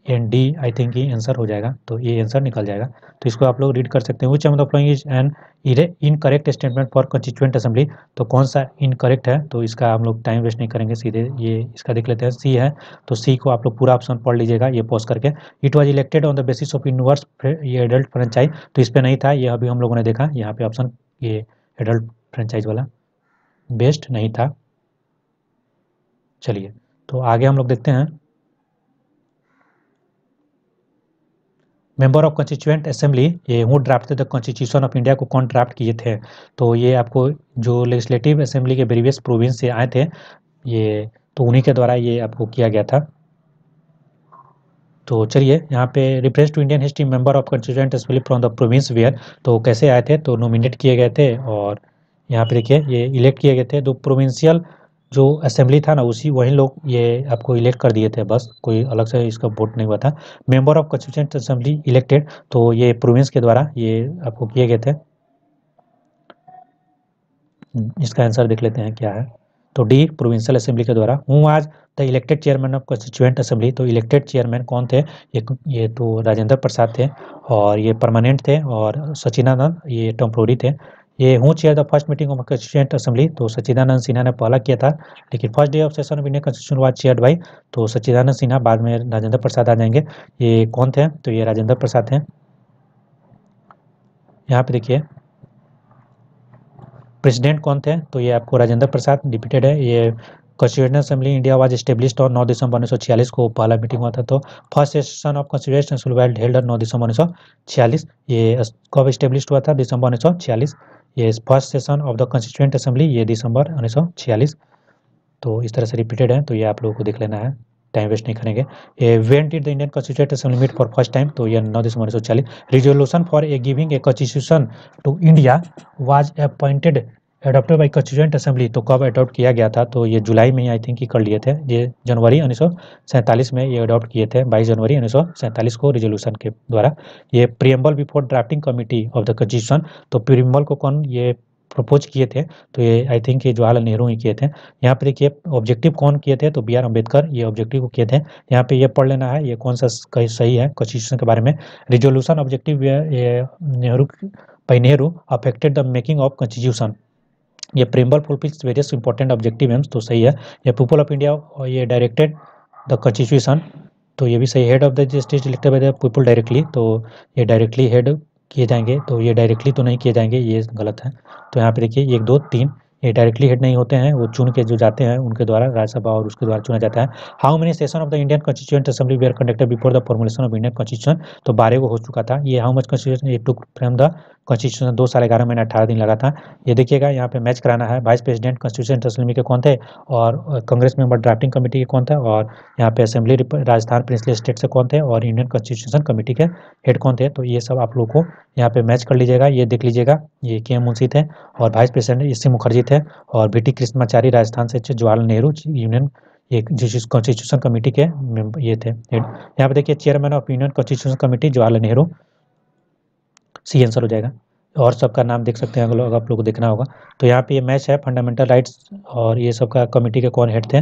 एंड डी आई थिंक ये आंसर हो जाएगा तो ये आंसर निकल जाएगा तो इसको आप लोग रीड कर सकते हैं विच एम the is an incorrect statement for constituent assembly तो कौन सा इनकरेक्ट है तो इसका हम लोग टाइम वेस्ट नहीं करेंगे सीधे ये इसका देख लेते हैं सी है तो सी को आप लोग पूरा ऑप्शन पढ़ लीजिएगा ये पॉज करके it was elected on the basis of universe ये एडल्ट फ्रेंचाइज तो इस पर नहीं था ये अभी हम लोगों ने देखा यहाँ पे ऑप्शन ये एडल्ट फ्रेंचाइज वाला बेस्ट नहीं था चलिए तो आगे हम लोग देखते हैं मेंबर ऑफ कॉन्स्टिट्यूएंट असेंबली ये ड्राफ्ट थे द कॉन्स्टिट्यूशन ऑफ इंडिया को कौन ड्राफ्ट किए थे तो ये आपको जो लेजिस्लेटिव असेंबली के वेरियस प्रोविंस से आए थे ये तो उन्हीं के द्वारा ये आपको किया गया था तो चलिए यहाँ पे reference to Indian history member of constituent assembly from the province were तो कैसे आए थे तो नोमिनेट किए गए थे और यहाँ पे देखिए ये इलेक्ट किए गए थे दो तो प्रोविंशियल जो असेंबली था ना उसी वही लोग ये आपको इलेक्ट कर दिए थे बस कोई अलग से इसका वोट नहीं हुआ था member of constituent assembly elected तो ये प्रोविंस के द्वारा ये आपको किए गए थे इसका आंसर देख लेते हैं क्या है तो डी प्रोविंशियल असेंबली के द्वारा हूँ आज the elected chairman of constituent assembly तो इलेक्टेड चेयरमैन कौन थे ये ये तो राजेंद्र प्रसाद थे और ये परमानेंट थे और सचिनानंद ये टेम्प्रोरी थे ये हूँ chair the first meeting of constituent assembly तो सच्चिदानंद सिन्हा ने पहला किया था लेकिन फर्स्ट डे ऑफ सेशन भी Indian constitution was chair by तो सच्चिदानंद सिन्हा बाद में राजेंद्र प्रसाद आ जाएंगे ये कौन थे तो ये राजेंद्र प्रसाद थे यहाँ पे देखिए प्रेसिडेंट कौन थे तो ये आपको राजेंद्र प्रसाद डिप्यूटेड है ये constitution assembly India was establish और नौ दिसंबर उन्नीस को पहला मीटिंग हुआ था तो first session of constitution held नौ दिसंबर उन्नीस ये कब स्टेब्लिश हुआ था दिसंबर उन्नीस ये first session of the constituent assembly ये दिसंबर उन्नीस तो इस तरह से रिपीटेड है तो ये आप लोगों को देख लेना है टाइम वेस्ट नहीं करेंगे ये went it the Indian constituent assembly meet for first time तो ये नौ दिसंबर उन्नीस सौ resolution for a giving a constitution to India was appointed adopted by constituent assembly तो कब अडॉप्ट किया गया था तो ये जुलाई में ही आई थिंक कर लिए थे ये जनवरी उन्नीस में ये अडॉप्ट किए थे 22 जनवरी उन्नीस को रिजोल्यूशन के द्वारा ये preamble before drafting committee of the constitution तो प्रियम्बल को कौन ये प्रपोज किए थे तो ये आई थिंक ये जवाहरलाल नेहरू ही किए थे यहाँ पे देखिए ऑब्जेक्टिव कौन किए थे तो बी आर अम्बेडकर ये ऑब्जेक्टिव को किए थे यहाँ पे ये पढ़ लेना है ये कौन सा सही है कॉन्स्टिट्यूशन के बारे में resolution objective Nehru by Nehru affected the making of constitution ये preamble fulfils various important objective aims तो सही है ये पीपल ऑफ इंडिया और ये डायरेक्टेड द कॉन्स्टिट्यूशन तो ये भी सही head of the state elected by the people directly तो ये डायरेक्टली हेड किए जाएंगे तो ये डायरेक्टली तो नहीं किए जाएंगे ये गलत है तो यहाँ पे देखिए एक दो तीन ये डायरेक्टली हेड नहीं होते हैं वो चुन के जो जाते हैं उनके द्वारा राज्यसभा और उसके द्वारा चुना जाता है how many session of the Indian constituent assembly were conducted before the formulation of Indian constitution तो बारह को हो चुका था ये हाउ मच कॉन्स्टिट्यूशन ये टू फ्रेम द कॉन्स्टिट्यूशन दो साल ग्यारह महीने अठारह दिन लगा था ये देखिएगा यहाँ पे मैच कराना है वाइस प्रेसिडेंट कॉन्स्टिट्यूशन असेंबली के कौन थे और कांग्रेस मेंबर ड्राफ्टिंग कमेटी के कौन थे और यहाँ पे असेंबली राजस्थान प्रिंसली स्टेट से कौन थे और इंडियन कॉन्स्टिट्यूशन कमेटी के हेड कौन थे तो ये सब आप लोग को यहाँ पे मैच कर लीजिएगा ये देख लीजिएगा ये के एम मुंशी थे और वाइस प्रेसिडेंट ए मुखर्जी थे और बी टी कृष्णाचारी राजस्थान से जवाहरलाल नेहरू यूनियन एक जिस कॉन्स्टिट्यूशन कमेटी के ये थे यहाँ पे देखिए chairman of union constitution committee Jawaharlal Nehru C answer हो जाएगा और सबका नाम देख सकते हैं अगर आप लोग को देखना होगा तो यहाँ पे ये मैच है फंडामेंटल राइट्स और ये सबका कमेटी के कौन हेड थे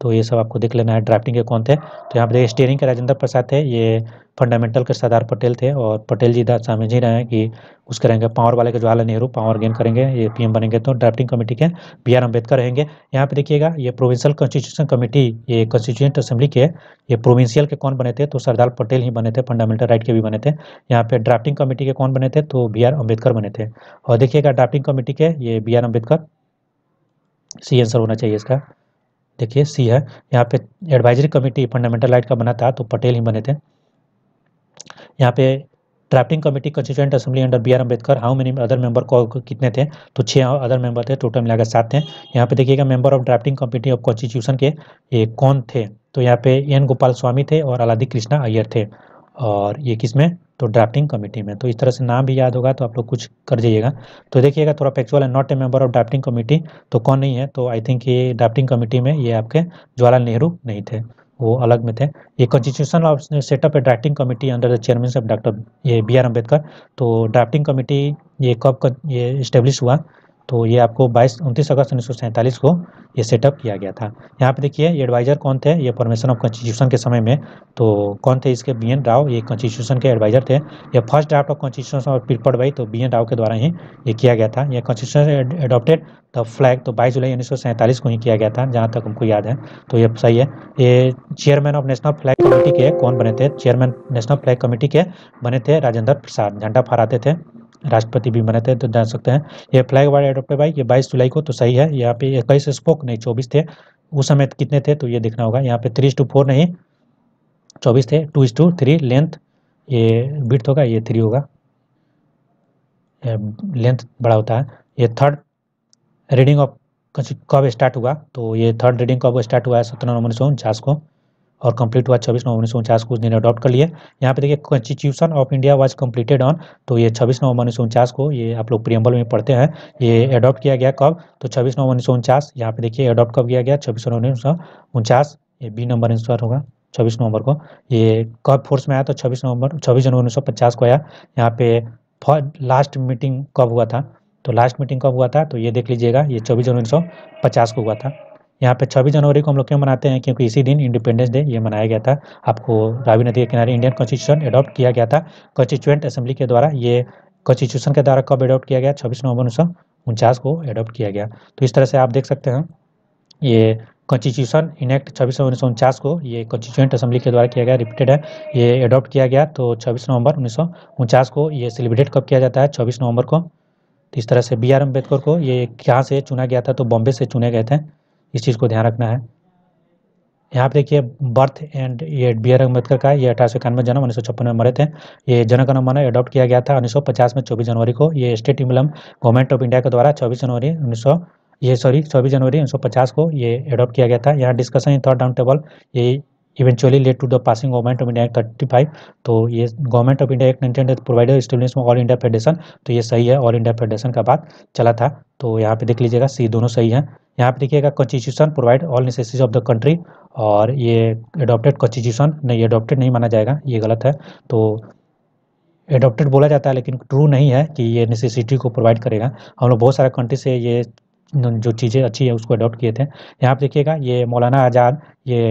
तो ये सब आपको देख लेना है ड्राफ्टिंग के कौन थे तो यहाँ पर देखिए स्टेयरिंग के राजेंद्र प्रसाद थे ये फंडामेंटल के सरदार पटेल थे और पटेल जी समझ ही रहे हैं कि कुछ करेंगे पावर वाले के जवाहरलाल नेहरू पावर गेन करेंगे ये पीएम बनेंगे तो ड्राफ्टिंग कमेटी के बी आर अम्बेडकर रहेंगे यहाँ पे देखिएगा ये प्रोविंशियल कॉन्स्टिट्यूशन कमेटी ये कॉन्स्टिट्यूंट असेंबली के ये प्रोविंशियल के कौन बने थे तो सरदार पटेल ही बने थे फंडामेंटल राइट के भी बने थे यहाँ पे ड्राफ्टिंग कमेटी के कौन बने थे तो बी आर अम्बेडकर बने थे और देखिएगा ड्राफ्टिंग कमेटी के ये B R Ambedkar C answer होना चाहिए इसका देखिए सी है यहाँ पे एडवाइजरी कमेटी फंडामेंटल राइट का बना था तो पटेल ही बने थे यहाँ पे drafting committee constituent assembly under B R Ambedkar how many other member को कितने थे तो छः अदर मेंबर थे टोटल मिलाकर सात थे यहाँ पे देखिएगा member of drafting committee of constitution के ये कौन थे तो यहाँ पे एन गोपाल स्वामी थे और अलादी कृष्णा अय्यर थे और ये किसमें तो ड्राफ्टिंग कमेटी में तो इस तरह से नाम भी याद होगा तो आप लोग कुछ कर जाइएगा तो देखिएगा थोड़ा फैक्चुअल है not a member of drafting committee तो कौन नहीं है तो आई थिंक ये ड्राफ्टिंग कमेटी में ये आपके जवाहरलाल नेहरू नहीं थे वो अलग में थे ये constitution of setup a drafting committee under the chairman of doctor ये बी आर अम्बेडकर तो ड्राफ्टिंग कमेटी ये कब ये इस्टेब्लिश हुआ तो ये आपको 22 उनतीस अगस्त उन्नीस को ये सेटअप किया गया था यहाँ पे देखिए ये एडवाइज़र कौन थे ये फॉर्मेशन ऑफ कॉन्स्टिट्यूशन के समय में तो कौन थे इसके बी एन राव ये कॉन्स्टिट्यूशन के एडवाइज़र थे ये first draft of constitution of people भाई तो बी एन राव के द्वारा ही ये किया गया था ये कॉन्स्टिट्यूशन एडॉप्टेड द फ्लैग तो बाईस जुलाई उन्नीस को ही किया गया था जहाँ तक हमको याद है तो ये सही है ये chairman of national flag committee के कौन बने थे चेयरमैन नेशनल फ्लैग कमेटी के बने थे राजेंद्र प्रसाद झंडा फहराते थे राष्ट्रपति भी बने थे तो जान सकते हैं ये फ्लैग वाले एडोप्टेड भाई ये 22 जुलाई को तो सही है यहाँ पे इक्कीस स्पोक नहीं 24 थे उस समय कितने थे तो ये देखना होगा यहाँ पे थ्री टू फोर नहीं 24 थे टू टू थ्री लेंथ ये बिट होगा ये थ्री होगा लेंथ बड़ा होता है ये थर्ड रीडिंग ऑफ कब स्टार्ट हुआ तो ये थर्ड रीडिंग कब स्टार्ट हुआ है सत्रह नवंबर सौ उनचास को और कंप्लीट हुआ छब्बीस नवंबर उन्नीस सौ उनचास को उस दिन अडॉप्ट कर लिए यहाँ पे देखिए constitution of India was completed on तो ये छब्बीस नवंबर उन्नीस सौ उनचास को ये आप लोग प्रियम्बल में पढ़ते हैं ये अडॉप्ट किया गया कब तो छब्बीस नवंबर उन्नीस सौ उनचास यहाँ पे देखिए अडॉप्ट कब किया गया छब्बीस नवंबर उन्नीस सौ उनचास ये बी नंबर आंसर होगा छब्बीस नवंबर को ये कब फोर्स में आया तो छब्बीस नवंबर छब्बीस जनवरी उन्नीस सौ पचास को आया यहाँ पे लास्ट मीटिंग कब हुआ था तो लास्ट मीटिंग कब हुआ था तो ये देख लीजिएगा ये चौबीस जनवरी उन्नीस सौ पचास को हुआ था यहाँ पे छब्बीस जनवरी को हम लोग क्यों मनाते हैं क्योंकि इसी दिन इंडिपेंडेंस डे ये मनाया गया था आपको रावी नदी के किनारे इंडियन कॉन्स्टिट्यूशन एडॉप्ट किया गया था कॉन्स्टिट्यूएंट असेंबली के द्वारा ये कॉन्स्टिट्यूशन के द्वारा कब एडॉप्ट किया गया छब्बीस नवंबर उन्नीस को एडॉप्ट किया गया तो इस तरह से आप देख सकते हैं ये कॉन्स्टिट्यूशन इनेक्ट छब्बीस नवंबर उन्नीस को ये कॉन्स्टिट्यूएंट असेंबली के द्वारा किया गया रिपीटेड है ये एडॉप्ट किया गया तो छब्बीस नवंबर उन्नीस को ये सेलिब्रेट कब किया जाता है छब्बीस नवंबर को तो इस तरह से बी आर अम्बेडकर को ये कहाँ से चुना गया था तो बॉम्बे से चुने गए थे इस चीज़ को ध्यान रखना है यहाँ पे देखिए बर्थ एंड ये बी आर अम्बेडकर का है ये अठारह सौ इक्यानवे जन्म उन्नीस सौ छप्पन में मरे थे ये जनक अनुमान अडॉप्ट किया गया था उन्नीस सौ पचास में चौबीस जनवरी को ये state emblem government of India के द्वारा चौबीस जनवरी उन्नीस सौ ये सॉरी चौबीस जनवरी उन्नीस सौ पचास को ये अडॉप्ट किया गया था यहाँ डिस्कशन थर्ड डाउन टेबल ये eventually led to the passing government of India thirty five तो ये गवर्नमेंट ऑफ इंडिया एक nineteen provider establish all India federation तो ये सही है ऑल इंडिया फेडरेशन का बात चला था तो यहाँ पे देख लीजिएगा सी दोनों सही है यहाँ पे देखिएगा constitution provide all necessaries of the country और ये अडोप्टेड कॉन्स्टिट्यूशन नहीं अडोप्टेड नहीं माना जाएगा ये गलत है तो अडोप्टेड बोला जाता है लेकिन ट्रू नहीं है कि ये नेसेसिटी को प्रोवाइड करेगा हम लोग बहुत सारे कंट्री से ये जो चीज़ें अच्छी है उसको अडोप्ट किए थे यहाँ पर देखिएगा ये मौलाना आज़ाद ये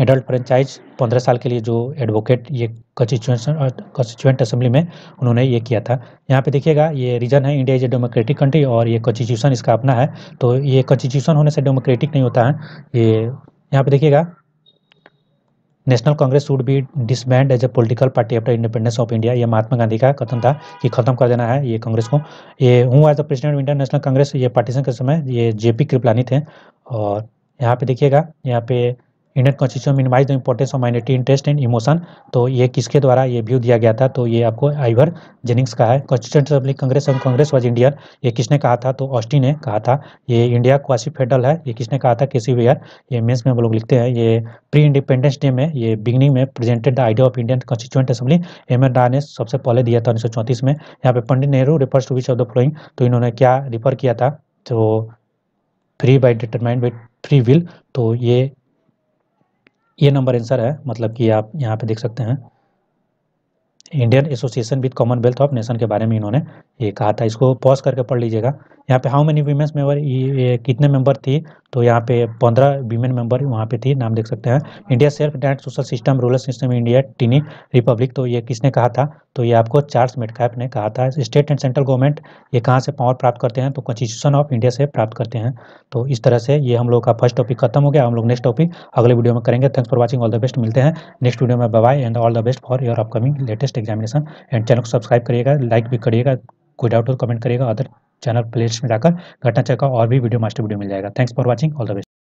एडल्ट फ्रेंचाइज पंद्रह साल के लिए जो एडवोकेट ये कॉन्स्टिट्यूशन कॉन्स्टिट्यूंट असेंबली में उन्होंने ये किया था यहाँ पे देखिएगा ये रीजन है India is a democratic country और ये कॉन्स्टिट्यूशन इसका अपना है तो ये कॉन्स्टिट्यूशन होने से डेमोक्रेटिक नहीं होता है ये यहाँ पे देखिएगा national congress should be disband as a political party after independence of India ये महात्मा गांधी का कथन था कि खत्म कर देना है ये कांग्रेस को ये हूँ as a president national congress ये पार्टीशन के समय ये जेपी कृपलानी थे और यहाँ पे देखिएगा यहाँ पे Indian constitution minimize the importance of minority interest and emotion तो ये किसके द्वारा ये व्यू दिया गया था तो ये आपको आइवर जेनिंग्स का है constitution public congress and congress was Indian ये किसने कहा था तो ऑस्टिन ने कहा था ये इंडिया क्वासी फेडरल है ये किसने कहा था किसी वेयर ये मेन्स में हम लोग लिखते हैं ये प्री इंडिपेंडेंस डे में ये बिगनिंग में presented the idea of Indian constituent assembly M N ने सबसे पहले दिया था उन्नीस में यहाँ पे Pandit Nehru refers to which of the following तो इन्होंने क्या रिफर किया था तो free by determined by free will तो ये ये नंबर आंसर है मतलब कि आप यहाँ पे देख सकते हैं Indian association with commonwealth of nation के बारे में इन्होंने ये कहा था इसको पॉज करके पढ़ लीजिएगा यहाँ पे हाउ मेनी वीमेंस मेंबर कितने मेंबर थी तो यहाँ पे पंद्रह वीमेन मेंबर वहाँ पे थी नाम देख सकते हैं India self direct social system rural system India tiny republic तो ये किसने कहा था तो ये आपको चार्ल्स मेटकैप ने कहा था स्टेट एंड सेंट्रल गवर्नमेंट ये कहाँ से पावर प्राप्त करते हैं तो कॉन्स्टिट्यूशन ऑफ इंडिया से प्राप्त करते हैं तो इस तरह से ये हम लोग का फर्स्ट टॉपिक खत्म हो गया हम लोग नेक्स्ट टॉपिक अगले वीडियो में करेंगे thanks for watching all the best मिलते हैं नेक्स्ट वीडियो में bye and all the best for your upcoming latest examination and channel को सब्सक्राइब करिएगा लाइक भी करिएगा कोई डाउट हो तो कमेंट करेगा अदर चैनल प्लेट्स में जाकर घटना चक्का और भी वीडियो मास्टर वीडियो मिल जाएगा thanks for watching all the best